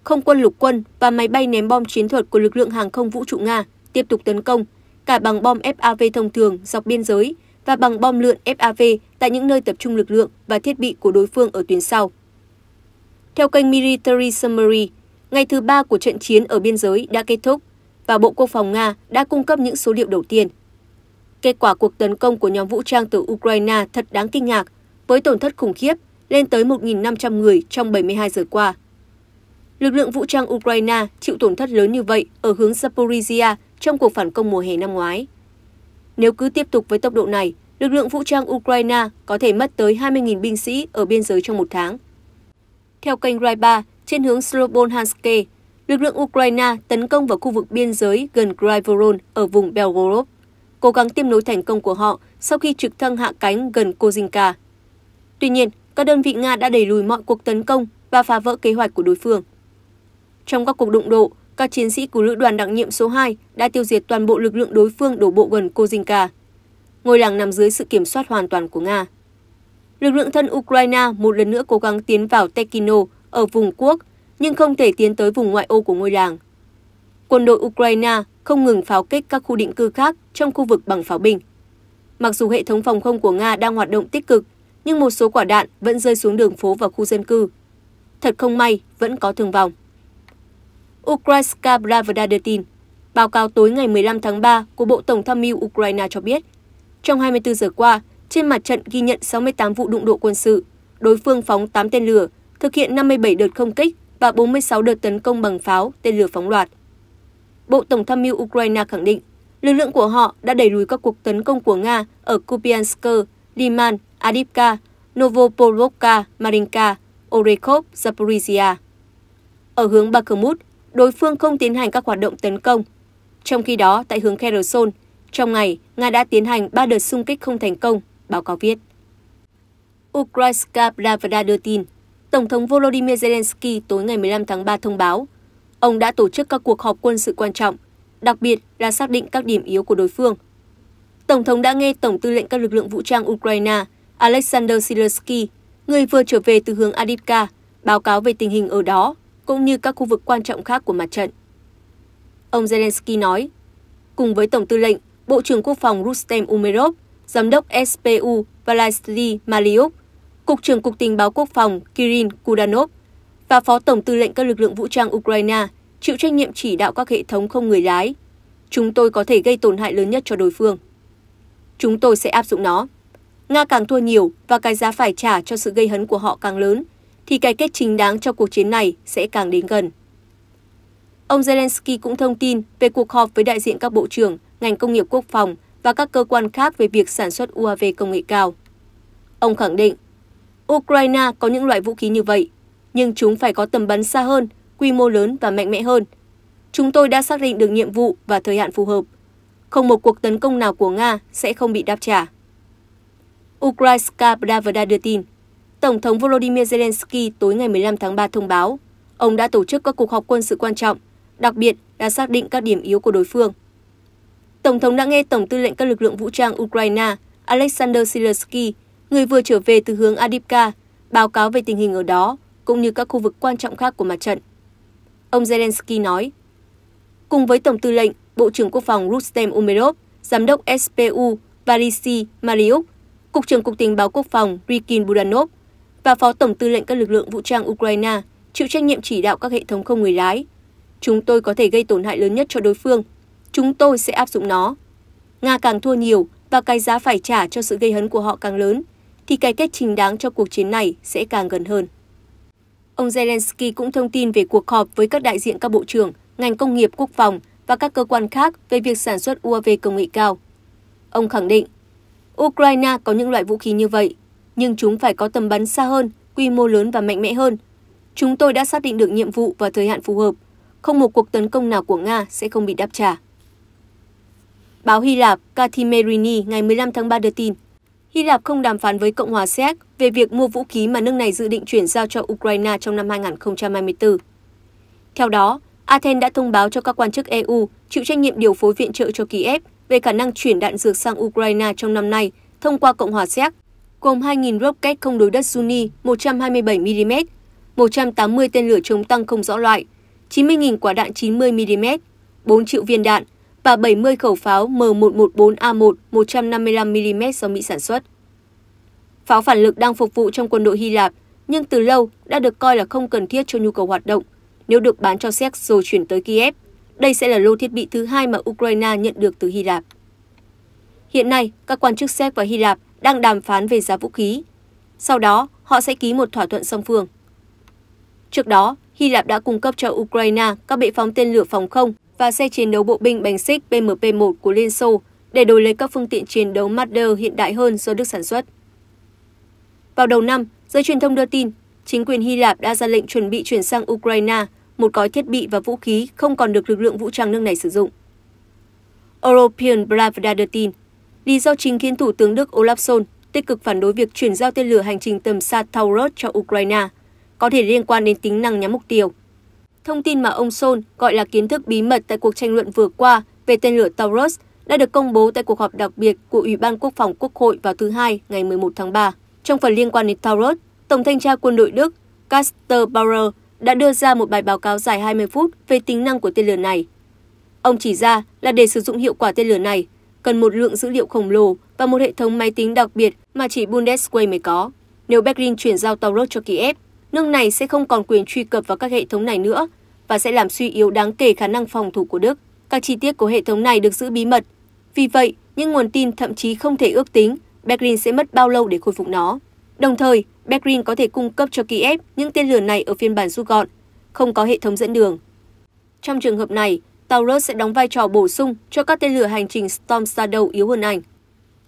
Không quân lục quân và máy bay ném bom chiến thuật của lực lượng hàng không vũ trụ Nga tiếp tục tấn công, cả bằng bom FAV thông thường dọc biên giới và bằng bom lượn FAV tại những nơi tập trung lực lượng và thiết bị của đối phương ở tuyến sau. Theo kênh Military Summary, Ngày thứ ba của trận chiến ở biên giới đã kết thúc và Bộ Quốc phòng Nga đã cung cấp những số liệu đầu tiên. Kết quả cuộc tấn công của nhóm vũ trang từ Ukraine thật đáng kinh ngạc, với tổn thất khủng khiếp lên tới 1.500 người trong 72 giờ qua. Lực lượng vũ trang Ukraine chịu tổn thất lớn như vậy ở hướng Zaporizhia trong cuộc phản công mùa hè năm ngoái. Nếu cứ tiếp tục với tốc độ này, lực lượng vũ trang Ukraine có thể mất tới 20.000 binh sĩ ở biên giới trong một tháng. Theo kênh Rai 3, trên hướng Slobodhanske, lực lượng Ukraine tấn công vào khu vực biên giới gần Grivoron ở vùng Belgorod, cố gắng tiếp nối thành công của họ sau khi trực thăng hạ cánh gần Kozinka. Tuy nhiên, các đơn vị Nga đã đẩy lùi mọi cuộc tấn công và phá vỡ kế hoạch của đối phương. Trong các cuộc đụng độ, các chiến sĩ của lữ đoàn đặc nhiệm số 2 đã tiêu diệt toàn bộ lực lượng đối phương đổ bộ gần Kozinka. Ngôi làng nằm dưới sự kiểm soát hoàn toàn của Nga. Lực lượng thân Ukraine một lần nữa cố gắng tiến vào Tekino ở vùng quốc nhưng không thể tiến tới vùng ngoại ô của ngôi làng. Quân đội Ukraine không ngừng pháo kích các khu định cư khác trong khu vực bằng pháo binh. Mặc dù hệ thống phòng không của Nga đang hoạt động tích cực, nhưng một số quả đạn vẫn rơi xuống đường phố và khu dân cư. Thật không may, vẫn có thương vong. Ukrainska Pravda đưa tin, báo cáo tối ngày 15 tháng 3 của Bộ Tổng tham mưu Ukraine cho biết, trong 24 giờ qua, trên mặt trận ghi nhận 68 vụ đụng độ quân sự, đối phương phóng 8 tên lửa thực hiện 57 đợt không kích và 46 đợt tấn công bằng pháo, tên lửa phóng loạt. Bộ Tổng tham mưu Ukraine khẳng định, lực lượng của họ đã đẩy lùi các cuộc tấn công của Nga ở Kupiansk, Liman, Adivka, Novopolovka, Marinka, Orekhov, Zaporizhia. Ở hướng Bakhmut, đối phương không tiến hành các hoạt động tấn công. Trong khi đó, tại hướng Kherson, trong ngày, Nga đã tiến hành 3 đợt xung kích không thành công, báo cáo viết. Ukraine Pravda đưa tin, Tổng thống Volodymyr Zelensky tối ngày 15 tháng 3 thông báo, ông đã tổ chức các cuộc họp quân sự quan trọng, đặc biệt là xác định các điểm yếu của đối phương. Tổng thống đã nghe Tổng tư lệnh các lực lượng vũ trang Ukraine Alexander Silersky, người vừa trở về từ hướng Adivka, báo cáo về tình hình ở đó, cũng như các khu vực quan trọng khác của mặt trận. Ông Zelensky nói, cùng với Tổng tư lệnh, Bộ trưởng Quốc phòng Rustem Umerov, Giám đốc SPU Valastri Maliuk Cục trưởng Cục Tình báo Quốc phòng Kirin Kudanov và Phó Tổng tư lệnh các lực lượng vũ trang Ukraine chịu trách nhiệm chỉ đạo các hệ thống không người lái. Chúng tôi có thể gây tổn hại lớn nhất cho đối phương. Chúng tôi sẽ áp dụng nó. Nga càng thua nhiều và cái giá phải trả cho sự gây hấn của họ càng lớn, thì cái kết chính đáng cho cuộc chiến này sẽ càng đến gần. Ông Zelensky cũng thông tin về cuộc họp với đại diện các bộ trưởng, ngành công nghiệp quốc phòng và các cơ quan khác về việc sản xuất UAV công nghệ cao. Ông khẳng định, ukraine có những loại vũ khí như vậy nhưng chúng phải có tầm bắn xa hơn quy mô lớn và mạnh mẽ hơn chúng tôi đã xác định được nhiệm vụ và thời hạn phù hợp không một cuộc tấn công nào của nga sẽ không bị đáp trả ukrainska pravda đưa tin tổng thống volodymyr zelensky tối ngày 15 tháng 3 thông báo ông đã tổ chức các cuộc họp quân sự quan trọng đặc biệt đã xác định các điểm yếu của đối phương tổng thống đã nghe tổng tư lệnh các lực lượng vũ trang ukraine alexander zelensky người vừa trở về từ hướng Adipka, báo cáo về tình hình ở đó, cũng như các khu vực quan trọng khác của mặt trận. Ông Zelensky nói, cùng với Tổng tư lệnh, Bộ trưởng Quốc phòng Rustem Umerov, Giám đốc SPU Varisi Mariuk, Cục trưởng Cục tình báo Quốc phòng Rikin Budanov và Phó Tổng tư lệnh các lực lượng vũ trang Ukraine chịu trách nhiệm chỉ đạo các hệ thống không người lái. Chúng tôi có thể gây tổn hại lớn nhất cho đối phương. Chúng tôi sẽ áp dụng nó. Nga càng thua nhiều và cái giá phải trả cho sự gây hấn của họ càng lớn, thì cái kết chính đáng cho cuộc chiến này sẽ càng gần hơn. Ông Zelensky cũng thông tin về cuộc họp với các đại diện các bộ trưởng, ngành công nghiệp quốc phòng và các cơ quan khác về việc sản xuất UAV công nghệ cao. Ông khẳng định, Ukraine có những loại vũ khí như vậy, nhưng chúng phải có tầm bắn xa hơn, quy mô lớn và mạnh mẽ hơn. Chúng tôi đã xác định được nhiệm vụ và thời hạn phù hợp, không một cuộc tấn công nào của Nga sẽ không bị đáp trả. Báo Hy Lạp Katimerini ngày 15 tháng 3 đưa tin, hy lạp không đàm phán với cộng hòa séc về việc mua vũ khí mà nước này dự định chuyển giao cho ukraine trong năm 2024 theo đó athens đã thông báo cho các quan chức eu chịu trách nhiệm điều phối viện trợ cho kiev về khả năng chuyển đạn dược sang ukraine trong năm nay thông qua cộng hòa séc gồm 2.000 rocket không đối đất Sunni 127mm, 180 tên lửa chống tăng không rõ loại, 90.000 quả đạn 90mm, 4 triệu viên đạn, và 70 khẩu pháo M114A1 155mm do Mỹ sản xuất. Pháo phản lực đang phục vụ trong quân đội Hy Lạp, nhưng từ lâu đã được coi là không cần thiết cho nhu cầu hoạt động. Nếu được bán cho Séc rồi chuyển tới Kiev, đây sẽ là lô thiết bị thứ hai mà Ukraine nhận được từ Hy Lạp. Hiện nay, các quan chức Séc và Hy Lạp đang đàm phán về giá vũ khí. Sau đó, họ sẽ ký một thỏa thuận song phương. Trước đó, Hy Lạp đã cung cấp cho Ukraine các bệ phóng tên lửa phòng không và xe chiến đấu bộ binh bánh xích BMP-1 của Liên Xô để đổi lấy các phương tiện chiến đấu Marder hiện đại hơn do Đức sản xuất. Vào đầu năm, giới truyền thông đưa tin, chính quyền Hy Lạp đã ra lệnh chuẩn bị chuyển sang Ukraine một gói thiết bị và vũ khí không còn được lực lượng vũ trang nước này sử dụng. European Pravda đưa tin, lý do chính khiến Thủ tướng Đức Olaf Scholz tích cực phản đối việc chuyển giao tên lửa hành trình tầm xa Taurus cho Ukraine có thể liên quan đến tính năng nhắm mục tiêu thông tin mà ông Sol gọi là kiến thức bí mật tại cuộc tranh luận vừa qua về tên lửa Taurus đã được công bố tại cuộc họp đặc biệt của Ủy ban Quốc phòng Quốc hội vào thứ Hai ngày 11 tháng 3. Trong phần liên quan đến Taurus, Tổng thanh tra quân đội Đức Caster Bauer đã đưa ra một bài báo cáo dài 20 phút về tính năng của tên lửa này. Ông chỉ ra là để sử dụng hiệu quả tên lửa này, cần một lượng dữ liệu khổng lồ và một hệ thống máy tính đặc biệt mà chỉ Bundeswehr mới có. Nếu Berlin chuyển giao Taurus cho Kiev, nước này sẽ không còn quyền truy cập vào các hệ thống này nữa và sẽ làm suy yếu đáng kể khả năng phòng thủ của Đức. Các chi tiết của hệ thống này được giữ bí mật. Vì vậy, những nguồn tin thậm chí không thể ước tính Berlin sẽ mất bao lâu để khôi phục nó. Đồng thời, Berlin có thể cung cấp cho Kiev những tên lửa này ở phiên bản rút gọn, không có hệ thống dẫn đường. Trong trường hợp này, tàu Taurus sẽ đóng vai trò bổ sung cho các tên lửa hành trình Storm Shadow yếu hơn ảnh.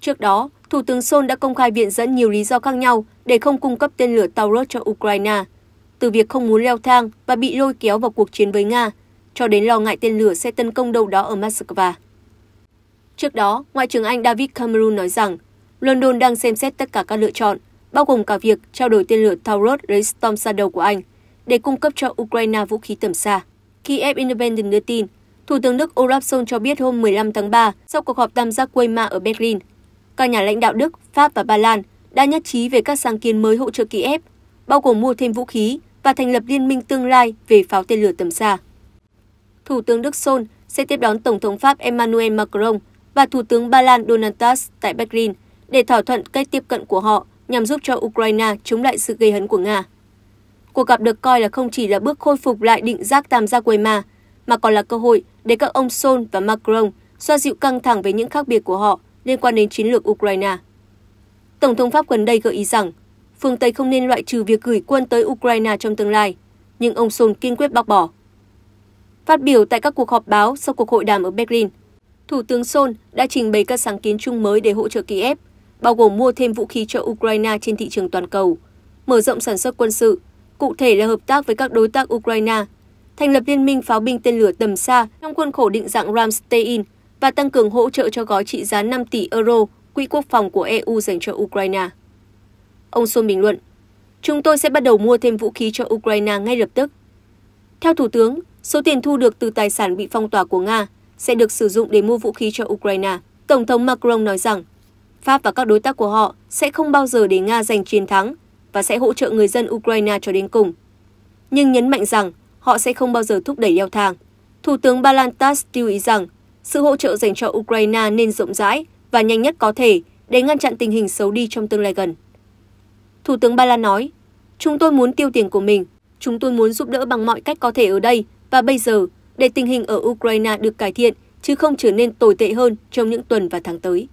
Trước đó, Thủ tướng Sol đã công khai viện dẫn nhiều lý do khác nhau để không cung cấp tên lửa Taurus cho Ukraine – từ việc không muốn leo thang và bị lôi kéo vào cuộc chiến với Nga, cho đến lo ngại tên lửa sẽ tấn công đâu đó ở Moscow. Trước đó, Ngoại trưởng Anh David Cameron nói rằng London đang xem xét tất cả các lựa chọn, bao gồm cả việc trao đổi tên lửa Taurus lấy Storm Shadow của Anh để cung cấp cho Ukraine vũ khí tầm xa. Kiev Independent đưa tin, Thủ tướng Đức Olaf Scholz cho biết hôm 15 tháng 3 sau cuộc họp tam giác Weimar ở Berlin, các nhà lãnh đạo Đức, Pháp và Ba Lan đã nhất trí về các sáng kiến mới hỗ trợ Kiev, bao gồm mua thêm vũ khí và thành lập liên minh tương lai về pháo tên lửa tầm xa. Thủ tướng Đức Sol sẽ tiếp đón Tổng thống Pháp Emmanuel Macron và Thủ tướng Ba Lan Donald Tusk tại Berlin để thỏa thuận cách tiếp cận của họ nhằm giúp cho Ukraine chống lại sự gây hấn của Nga. Cuộc gặp được coi là không chỉ là bước khôi phục lại định giác tam giác Weimar, mà còn là cơ hội để các ông Sol và Macron xoa dịu căng thẳng về những khác biệt của họ liên quan đến chiến lược Ukraine. Tổng thống Pháp gần đây gợi ý rằng phương Tây không nên loại trừ việc gửi quân tới Ukraine trong tương lai, nhưng ông Sol kiên quyết bác bỏ. Phát biểu tại các cuộc họp báo sau cuộc hội đàm ở Berlin, Thủ tướng Sol đã trình bày các sáng kiến chung mới để hỗ trợ Kiev, bao gồm mua thêm vũ khí cho Ukraine trên thị trường toàn cầu, mở rộng sản xuất quân sự, cụ thể là hợp tác với các đối tác Ukraine, thành lập liên minh pháo binh tên lửa tầm xa trong khuôn khổ định dạng Ramstein và tăng cường hỗ trợ cho gói trị giá 5 tỷ euro quỹ quốc phòng của EU dành cho Ukraine. Ông Sol bình luận, chúng tôi sẽ bắt đầu mua thêm vũ khí cho Ukraine ngay lập tức. Theo Thủ tướng, số tiền thu được từ tài sản bị phong tỏa của Nga sẽ được sử dụng để mua vũ khí cho Ukraine. Tổng thống Macron nói rằng, Pháp và các đối tác của họ sẽ không bao giờ để Nga giành chiến thắng và sẽ hỗ trợ người dân Ukraine cho đến cùng. Nhưng nhấn mạnh rằng họ sẽ không bao giờ thúc đẩy leo thang. Thủ tướng Balantas lưu ý rằng sự hỗ trợ dành cho Ukraine nên rộng rãi và nhanh nhất có thể để ngăn chặn tình hình xấu đi trong tương lai gần. Thủ tướng Ba Lan nói, chúng tôi muốn tiêu tiền của mình, chúng tôi muốn giúp đỡ bằng mọi cách có thể ở đây và bây giờ để tình hình ở Ukraine được cải thiện chứ không trở nên tồi tệ hơn trong những tuần và tháng tới.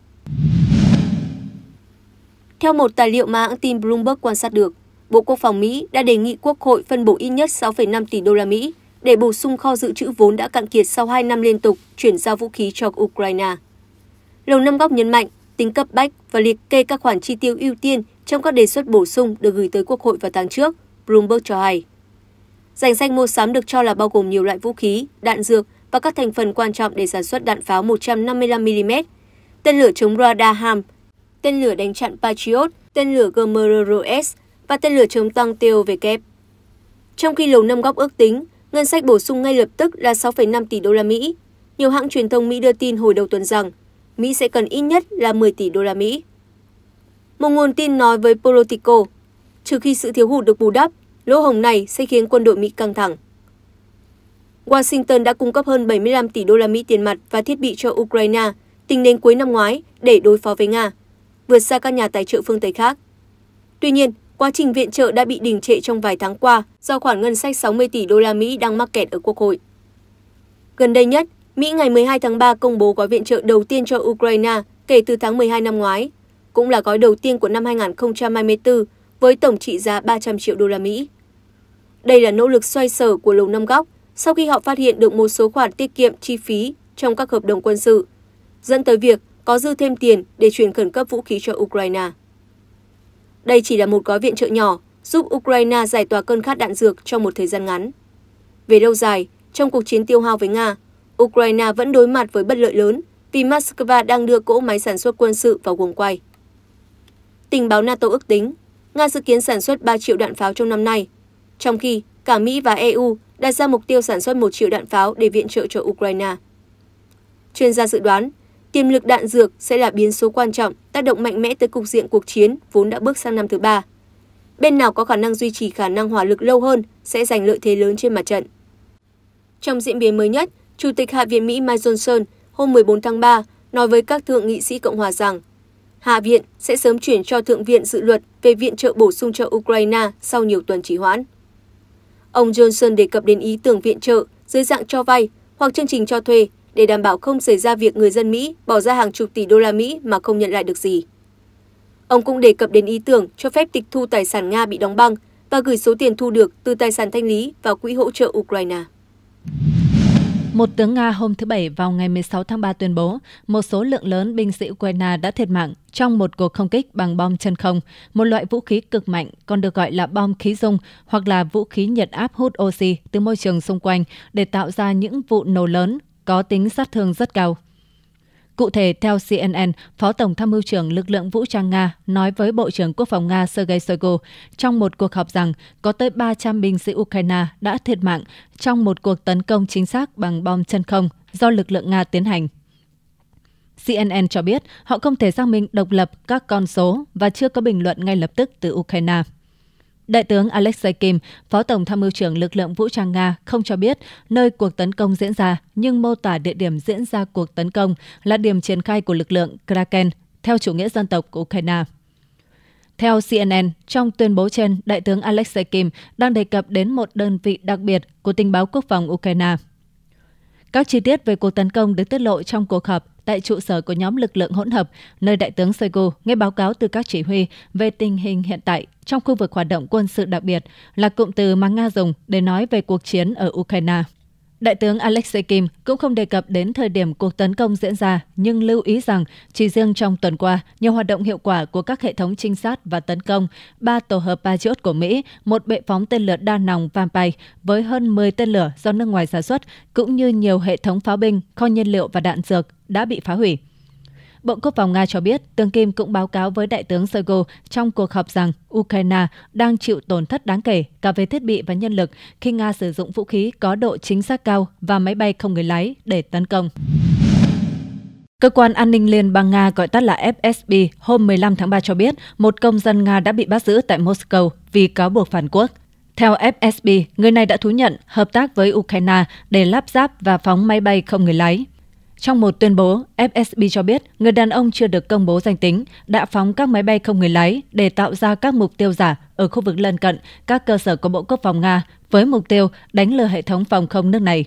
Theo một tài liệu mà hãng tin Bloomberg quan sát được, Bộ Quốc phòng Mỹ đã đề nghị Quốc hội phân bổ ít nhất 6,5 tỷ đô la Mỹ để bổ sung kho dự trữ vốn đã cạn kiệt sau 2 năm liên tục chuyển giao vũ khí cho Ukraine. Lầu Năm Góc nhấn mạnh tính cấp bách và liệt kê các khoản chi tiêu ưu tiên trong các đề xuất bổ sung được gửi tới Quốc hội vào tháng trước, Bloomberg cho hay. Danh sách mua sắm được cho là bao gồm nhiều loại vũ khí, đạn dược và các thành phần quan trọng để sản xuất đạn pháo 155mm, tên lửa chống radar HAM, tên lửa đánh chặn Patriot, tên lửa GMRS và tên lửa chống tăng kép. Trong khi Lầu Năm Góc ước tính, ngân sách bổ sung ngay lập tức là 6,5 tỷ đô la Mỹ. Nhiều hãng truyền thông Mỹ đưa tin hồi đầu tuần rằng Mỹ sẽ cần ít nhất là 10 tỷ đô la Mỹ. Một nguồn tin nói với Politico, trừ khi sự thiếu hụt được bù đắp, lỗ hổng này sẽ khiến quân đội Mỹ căng thẳng. Washington đã cung cấp hơn 75 tỷ đô la Mỹ tiền mặt và thiết bị cho Ukraine tính đến cuối năm ngoái để đối phó với Nga, vượt xa các nhà tài trợ phương Tây khác. Tuy nhiên, quá trình viện trợ đã bị đình trệ trong vài tháng qua do khoản ngân sách 60 tỷ đô la Mỹ đang mắc kẹt ở Quốc hội. Gần đây nhất, Mỹ ngày 12 tháng 3 công bố gói viện trợ đầu tiên cho Ukraine kể từ tháng 12 năm ngoái cũng là gói đầu tiên của năm 2024 với tổng trị giá 300 triệu đô la Mỹ. Đây là nỗ lực xoay sở của Lầu Năm Góc sau khi họ phát hiện được một số khoản tiết kiệm chi phí trong các hợp đồng quân sự, dẫn tới việc có dư thêm tiền để chuyển khẩn cấp vũ khí cho Ukraine. Đây chỉ là một gói viện trợ nhỏ giúp Ukraine giải tỏa cơn khát đạn dược trong một thời gian ngắn. Về lâu dài, trong cuộc chiến tiêu hao với Nga, Ukraine vẫn đối mặt với bất lợi lớn vì Moscow đang đưa cỗ máy sản xuất quân sự vào guồng quay. Tình báo NATO ước tính, Nga dự kiến sản xuất 3 triệu đạn pháo trong năm nay, trong khi cả Mỹ và EU đặt ra mục tiêu sản xuất 1 triệu đạn pháo để viện trợ cho Ukraine. Chuyên gia dự đoán, tiềm lực đạn dược sẽ là biến số quan trọng tác động mạnh mẽ tới cục diện cuộc chiến vốn đã bước sang năm thứ ba. Bên nào có khả năng duy trì khả năng hỏa lực lâu hơn sẽ giành lợi thế lớn trên mặt trận. Trong diễn biến mới nhất, Chủ tịch Hạ viện Mỹ Mike Johnson hôm 14 tháng 3 nói với các thượng nghị sĩ Cộng hòa rằng Hạ viện sẽ sớm chuyển cho Thượng viện dự luật về viện trợ bổ sung cho Ukraine sau nhiều tuần trì hoãn. Ông Johnson đề cập đến ý tưởng viện trợ dưới dạng cho vay hoặc chương trình cho thuê để đảm bảo không xảy ra việc người dân Mỹ bỏ ra hàng chục tỷ đô la Mỹ mà không nhận lại được gì. Ông cũng đề cập đến ý tưởng cho phép tịch thu tài sản Nga bị đóng băng và gửi số tiền thu được từ tài sản thanh lý vào quỹ hỗ trợ Ukraine. Một tướng Nga hôm thứ Bảy vào ngày 16 tháng 3 tuyên bố một số lượng lớn binh sĩ Ukraine đã thiệt mạng trong một cuộc không kích bằng bom chân không, một loại vũ khí cực mạnh còn được gọi là bom khí dung hoặc là vũ khí nhiệt áp hút oxy từ môi trường xung quanh để tạo ra những vụ nổ lớn có tính sát thương rất cao. Cụ thể, theo CNN, Phó Tổng tham mưu trưởng lực lượng vũ trang Nga nói với Bộ trưởng Quốc phòng Nga Sergei Shoigu trong một cuộc họp rằng có tới 300 binh sĩ Ukraine đã thiệt mạng trong một cuộc tấn công chính xác bằng bom chân không do lực lượng Nga tiến hành. CNN cho biết họ không thể xác minh độc lập các con số và chưa có bình luận ngay lập tức từ Ukraine. Đại tướng Alexei Kim, Phó Tổng tham mưu trưởng lực lượng vũ trang Nga không cho biết nơi cuộc tấn công diễn ra, nhưng mô tả địa điểm diễn ra cuộc tấn công là điểm triển khai của lực lượng Kraken theo chủ nghĩa dân tộc của Ukraine. Theo CNN, trong tuyên bố trên, Đại tướng Alexei Kim đang đề cập đến một đơn vị đặc biệt của tình báo quốc phòng Ukraine. Các chi tiết về cuộc tấn công được tiết lộ trong cuộc họp tại trụ sở của nhóm lực lượng hỗn hợp, nơi Đại tướng Shoigu nghe báo cáo từ các chỉ huy về tình hình hiện tại trong khu vực hoạt động quân sự đặc biệt là cụm từ mà Nga dùng để nói về cuộc chiến ở Ukraine. Đại tướng Alexei Kim cũng không đề cập đến thời điểm cuộc tấn công diễn ra, nhưng lưu ý rằng chỉ riêng trong tuần qua, nhiều hoạt động hiệu quả của các hệ thống trinh sát và tấn công, ba tổ hợp Patriot của Mỹ, một bệ phóng tên lửa đa nòng Vampire với hơn 10 tên lửa do nước ngoài sản xuất, cũng như nhiều hệ thống pháo binh, kho nhiên liệu và đạn dược đã bị phá hủy. Bộ Quốc phòng Nga cho biết, tướng Kim cũng báo cáo với Đại tướng Shoigu trong cuộc họp rằng Ukraine đang chịu tổn thất đáng kể cả về thiết bị và nhân lực khi Nga sử dụng vũ khí có độ chính xác cao và máy bay không người lái để tấn công. Cơ quan an ninh Liên bang Nga gọi tắt là FSB hôm 15 tháng 3 cho biết một công dân Nga đã bị bắt giữ tại Moscow vì cáo buộc phản quốc. Theo FSB, người này đã thú nhận hợp tác với Ukraine để lắp ráp và phóng máy bay không người lái. Trong một tuyên bố, FSB cho biết người đàn ông chưa được công bố danh tính đã phóng các máy bay không người lái để tạo ra các mục tiêu giả ở khu vực lân cận các cơ sở của Bộ Quốc phòng Nga với mục tiêu đánh lừa hệ thống phòng không nước này.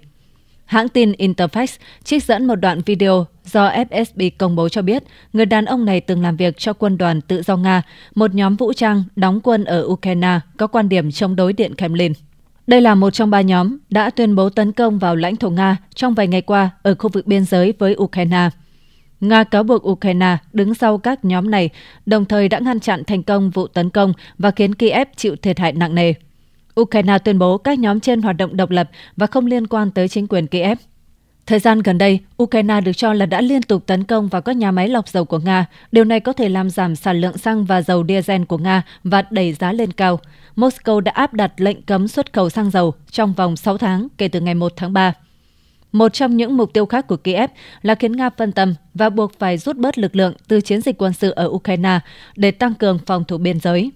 Hãng tin Interfax trích dẫn một đoạn video do FSB công bố cho biết người đàn ông này từng làm việc cho quân đoàn tự do Nga, một nhóm vũ trang đóng quân ở Ukraine có quan điểm chống đối Điện Kremlin. Đây là một trong ba nhóm đã tuyên bố tấn công vào lãnh thổ Nga trong vài ngày qua ở khu vực biên giới với Ukraine. Nga cáo buộc Ukraine đứng sau các nhóm này, đồng thời đã ngăn chặn thành công vụ tấn công và khiến Kiev chịu thiệt hại nặng nề. Ukraine tuyên bố các nhóm trên hoạt động độc lập và không liên quan tới chính quyền Kiev. Thời gian gần đây, Ukraine được cho là đã liên tục tấn công vào các nhà máy lọc dầu của Nga. Điều này có thể làm giảm sản lượng xăng và dầu diesel của Nga và đẩy giá lên cao. Moscow đã áp đặt lệnh cấm xuất khẩu xăng dầu trong vòng 6 tháng kể từ ngày 1 tháng 3. Một trong những mục tiêu khác của Kiev là khiến Nga phân tâm và buộc phải rút bớt lực lượng từ chiến dịch quân sự ở Ukraine để tăng cường phòng thủ biên giới.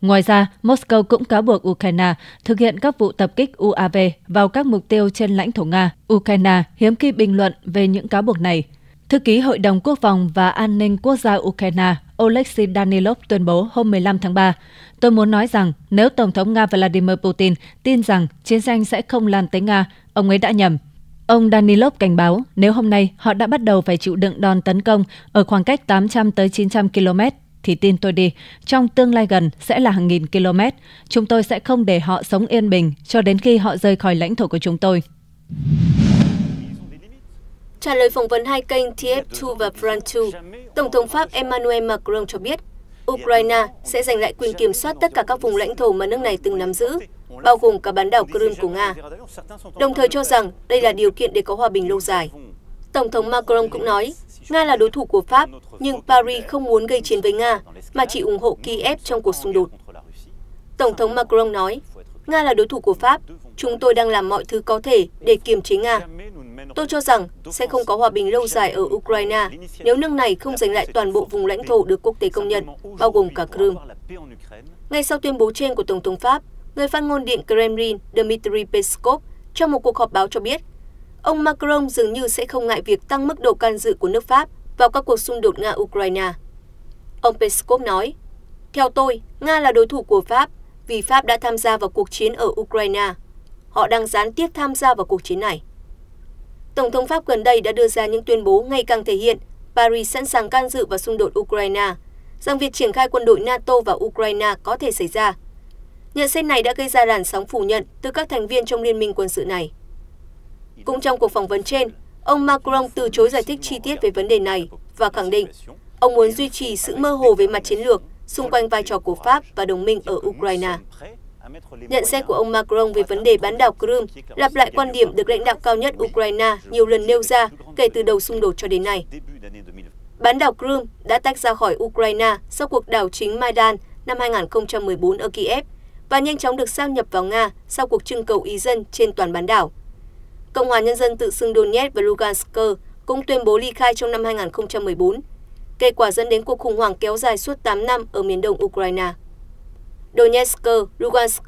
Ngoài ra, Moscow cũng cáo buộc Ukraine thực hiện các vụ tập kích UAV vào các mục tiêu trên lãnh thổ Nga. Ukraine hiếm khi bình luận về những cáo buộc này. Thư ký Hội đồng Quốc phòng và An ninh Quốc gia Ukraine Oleksiy Danilov tuyên bố hôm 15 tháng 3. Tôi muốn nói rằng nếu Tổng thống Nga Vladimir Putin tin rằng chiến tranh sẽ không lan tới Nga, ông ấy đã nhầm. Ông Danilov cảnh báo nếu hôm nay họ đã bắt đầu phải chịu đựng đòn tấn công ở khoảng cách 800 tới 900 km thì tin tôi đi, trong tương lai gần sẽ là hàng nghìn km. Chúng tôi sẽ không để họ sống yên bình cho đến khi họ rời khỏi lãnh thổ của chúng tôi. Trả lời phỏng vấn hai kênh TF2 và France 2, Tổng thống Pháp Emmanuel Macron cho biết Ukraine sẽ giành lại quyền kiểm soát tất cả các vùng lãnh thổ mà nước này từng nắm giữ, bao gồm cả bán đảo Crimea của Nga, đồng thời cho rằng đây là điều kiện để có hòa bình lâu dài. Tổng thống Macron cũng nói, Nga là đối thủ của Pháp, nhưng Paris không muốn gây chiến với Nga, mà chỉ ủng hộ Kiev trong cuộc xung đột. Tổng thống Macron nói, nga là đối thủ của pháp chúng tôi đang làm mọi thứ có thể để kiềm chế nga tôi cho rằng sẽ không có hòa bình lâu dài ở ukraine nếu nước này không giành lại toàn bộ vùng lãnh thổ được quốc tế công nhận bao gồm cả crimea ngay sau tuyên bố trên của tổng thống pháp người phát ngôn điện kremlin dmitry peskov trong một cuộc họp báo cho biết ông macron dường như sẽ không ngại việc tăng mức độ can dự của nước pháp vào các cuộc xung đột nga ukraine ông peskov nói theo tôi nga là đối thủ của pháp vì Pháp đã tham gia vào cuộc chiến ở Ukraine. Họ đang gián tiếp tham gia vào cuộc chiến này. Tổng thống Pháp gần đây đã đưa ra những tuyên bố ngày càng thể hiện Paris sẵn sàng can dự vào xung đột Ukraine, rằng việc triển khai quân đội NATO vào Ukraine có thể xảy ra. Nhận xét này đã gây ra làn sóng phủ nhận từ các thành viên trong liên minh quân sự này. Cũng trong cuộc phỏng vấn trên, ông Macron từ chối giải thích chi tiết về vấn đề này và khẳng định ông muốn duy trì sự mơ hồ về mặt chiến lược xung quanh vai trò của Pháp và đồng minh ở Ukraine. Nhận xét của ông Macron về vấn đề bán đảo Crimea lặp lại quan điểm được lãnh đạo cao nhất Ukraine nhiều lần nêu ra kể từ đầu xung đột cho đến nay. Bán đảo Crimea đã tách ra khỏi Ukraine sau cuộc đảo chính Maidan năm 2014 ở Kiev và nhanh chóng được sao nhập vào Nga sau cuộc trưng cầu ý dân trên toàn bán đảo. Cộng hòa Nhân dân tự xưng Donetsk và Lugansk cũng tuyên bố ly khai trong năm 2014 kết quả dẫn đến cuộc khủng hoảng kéo dài suốt 8 năm ở miền đông Ukraine. Donetsk, Lugansk,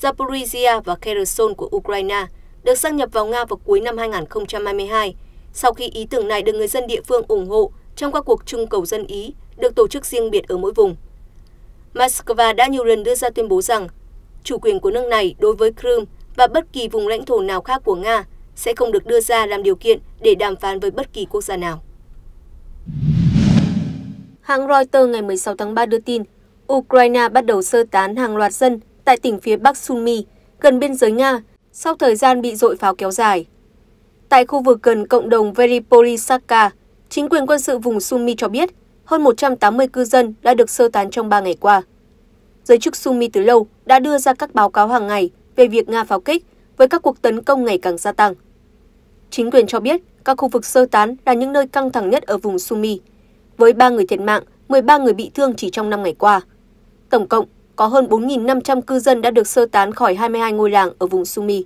Zaporizhia và Kherson của Ukraine được sang nhập vào Nga vào cuối năm 2022, sau khi ý tưởng này được người dân địa phương ủng hộ trong các cuộc trưng cầu dân Ý được tổ chức riêng biệt ở mỗi vùng. Moscow đã nhiều lần đưa ra tuyên bố rằng chủ quyền của nước này đối với Crimea và bất kỳ vùng lãnh thổ nào khác của Nga sẽ không được đưa ra làm điều kiện để đàm phán với bất kỳ quốc gia nào. Hãng Reuters ngày 16 tháng 3 đưa tin, Ukraine bắt đầu sơ tán hàng loạt dân tại tỉnh phía Bắc Sumy, gần biên giới Nga, sau thời gian bị dội pháo kéo dài. Tại khu vực gần cộng đồng Veripolisaka, chính quyền quân sự vùng Sumy cho biết hơn 180 cư dân đã được sơ tán trong 3 ngày qua. Giới chức Sumy từ lâu đã đưa ra các báo cáo hàng ngày về việc Nga pháo kích với các cuộc tấn công ngày càng gia tăng. Chính quyền cho biết các khu vực sơ tán là những nơi căng thẳng nhất ở vùng Sumy, với ba người thiệt mạng, 13 người bị thương chỉ trong năm ngày qua. Tổng cộng, có hơn 4.500 cư dân đã được sơ tán khỏi 22 ngôi làng ở vùng Sumi.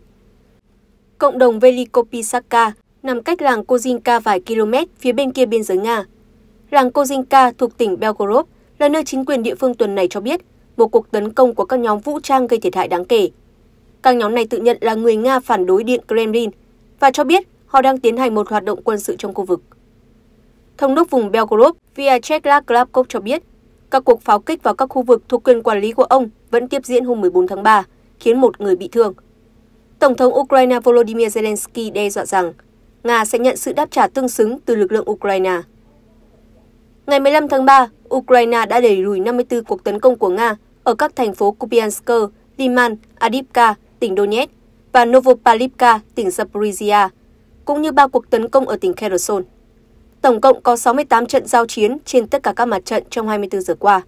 Cộng đồng Velikopisaka nằm cách làng Kozinka vài km phía bên kia biên giới Nga. Làng Kozinka thuộc tỉnh Belgorod là nơi chính quyền địa phương tuần này cho biết một cuộc tấn công của các nhóm vũ trang gây thiệt hại đáng kể. Các nhóm này tự nhận là người Nga phản đối Điện Kremlin và cho biết họ đang tiến hành một hoạt động quân sự trong khu vực. Thống đốc vùng Belgorod Vyacheslav Glavkov cho biết, các cuộc pháo kích vào các khu vực thuộc quyền quản lý của ông vẫn tiếp diễn hôm 14 tháng 3, khiến một người bị thương. Tổng thống Ukraine Volodymyr Zelensky đe dọa rằng Nga sẽ nhận sự đáp trả tương xứng từ lực lượng Ukraine. Ngày 15 tháng 3, Ukraine đã đẩy lùi 54 cuộc tấn công của Nga ở các thành phố Kupiansk, Liman, Adivka, tỉnh Donetsk và Novopalivka, tỉnh Zaporizhia, cũng như ba cuộc tấn công ở tỉnh Kherson tổng cộng có 68 trận giao chiến trên tất cả các mặt trận trong 24 giờ qua.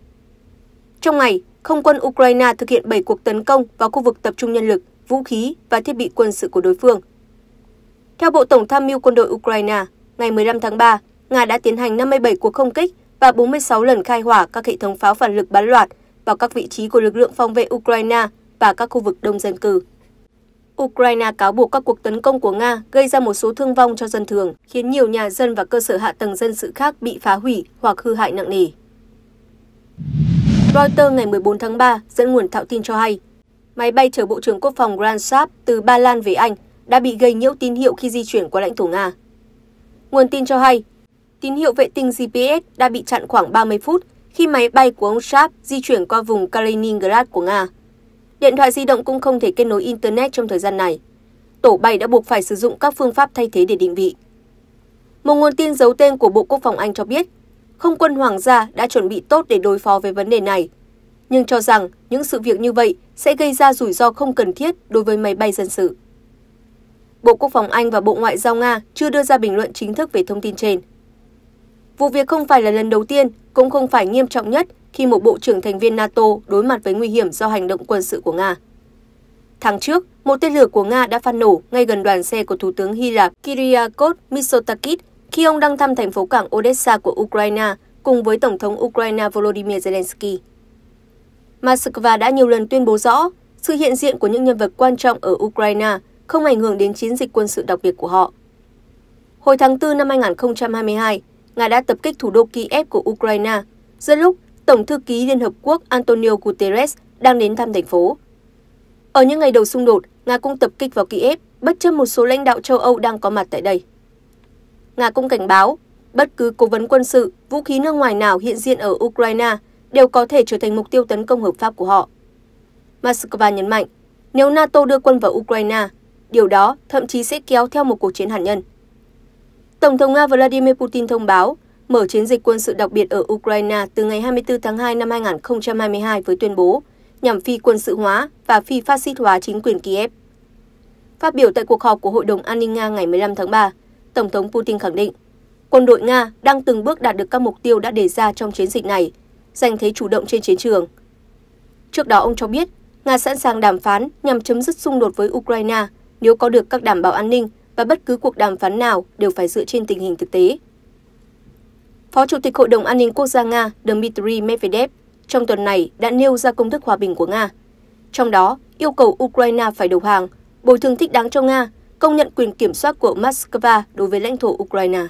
Trong ngày, không quân Ukraine thực hiện 7 cuộc tấn công vào khu vực tập trung nhân lực, vũ khí và thiết bị quân sự của đối phương. Theo Bộ Tổng tham mưu quân đội Ukraine, ngày 15 tháng 3, Nga đã tiến hành 57 cuộc không kích và 46 lần khai hỏa các hệ thống pháo phản lực bắn loạt vào các vị trí của lực lượng phòng vệ Ukraine và các khu vực đông dân cư ukraine cáo buộc các cuộc tấn công của nga gây ra một số thương vong cho dân thường khiến nhiều nhà dân và cơ sở hạ tầng dân sự khác bị phá hủy hoặc hư hại nặng nề reuters ngày 14 tháng 3 dẫn nguồn thạo tin cho hay máy bay chở bộ trưởng quốc phòng grand Sharp từ ba lan về anh đã bị gây nhiễu tín hiệu khi di chuyển qua lãnh thổ nga nguồn tin cho hay tín hiệu vệ tinh gps đã bị chặn khoảng 30 phút khi máy bay của ông Sharp di chuyển qua vùng Kaliningrad của Nga. Điện thoại di động cũng không thể kết nối Internet trong thời gian này. Tổ bay đã buộc phải sử dụng các phương pháp thay thế để định vị. Một nguồn tin giấu tên của Bộ Quốc phòng Anh cho biết, không quân Hoàng gia đã chuẩn bị tốt để đối phó với vấn đề này, nhưng cho rằng những sự việc như vậy sẽ gây ra rủi ro không cần thiết đối với máy bay dân sự. Bộ Quốc phòng Anh và Bộ Ngoại giao Nga chưa đưa ra bình luận chính thức về thông tin trên. Vụ việc không phải là lần đầu tiên, cũng không phải nghiêm trọng nhất khi một bộ trưởng thành viên NATO đối mặt với nguy hiểm do hành động quân sự của Nga. Tháng trước, một tên lửa của Nga đã phát nổ ngay gần đoàn xe của Thủ tướng Hy Lạp Kyriakos Mitsotakis khi ông đang thăm thành phố cảng Odessa của Ukraine cùng với Tổng thống Ukraine Volodymyr Zelensky. Moscow đã nhiều lần tuyên bố rõ sự hiện diện của những nhân vật quan trọng ở Ukraine không ảnh hưởng đến chiến dịch quân sự đặc biệt của họ. Hồi tháng 4 năm 2022, Nga đã tập kích thủ đô Kiev của Ukraine, giữa lúc Tổng thư ký Liên Hợp Quốc Antonio Guterres đang đến thăm thành phố. Ở những ngày đầu xung đột, Nga cũng tập kích vào Kiev, bất chấp một số lãnh đạo châu Âu đang có mặt tại đây. Nga cũng cảnh báo, bất cứ cố vấn quân sự, vũ khí nước ngoài nào hiện diện ở Ukraine đều có thể trở thành mục tiêu tấn công hợp pháp của họ. Moscow nhấn mạnh, nếu NATO đưa quân vào Ukraine, điều đó thậm chí sẽ kéo theo một cuộc chiến hạt nhân. Tổng thống Nga Vladimir Putin thông báo mở chiến dịch quân sự đặc biệt ở Ukraine từ ngày 24 tháng 2 năm 2022 với tuyên bố nhằm phi quân sự hóa và phi phát xít hóa chính quyền Kiev. Phát biểu tại cuộc họp của Hội đồng An ninh Nga ngày 15 tháng 3, Tổng thống Putin khẳng định quân đội Nga đang từng bước đạt được các mục tiêu đã đề ra trong chiến dịch này, giành thế chủ động trên chiến trường. Trước đó ông cho biết, Nga sẵn sàng đàm phán nhằm chấm dứt xung đột với Ukraine nếu có được các đảm bảo an ninh và bất cứ cuộc đàm phán nào đều phải dựa trên tình hình thực tế. Phó Chủ tịch Hội đồng An ninh Quốc gia Nga Dmitry Medvedev trong tuần này đã nêu ra công thức hòa bình của Nga. Trong đó, yêu cầu Ukraine phải đầu hàng, bồi thường thích đáng cho Nga, công nhận quyền kiểm soát của Moscow đối với lãnh thổ Ukraine.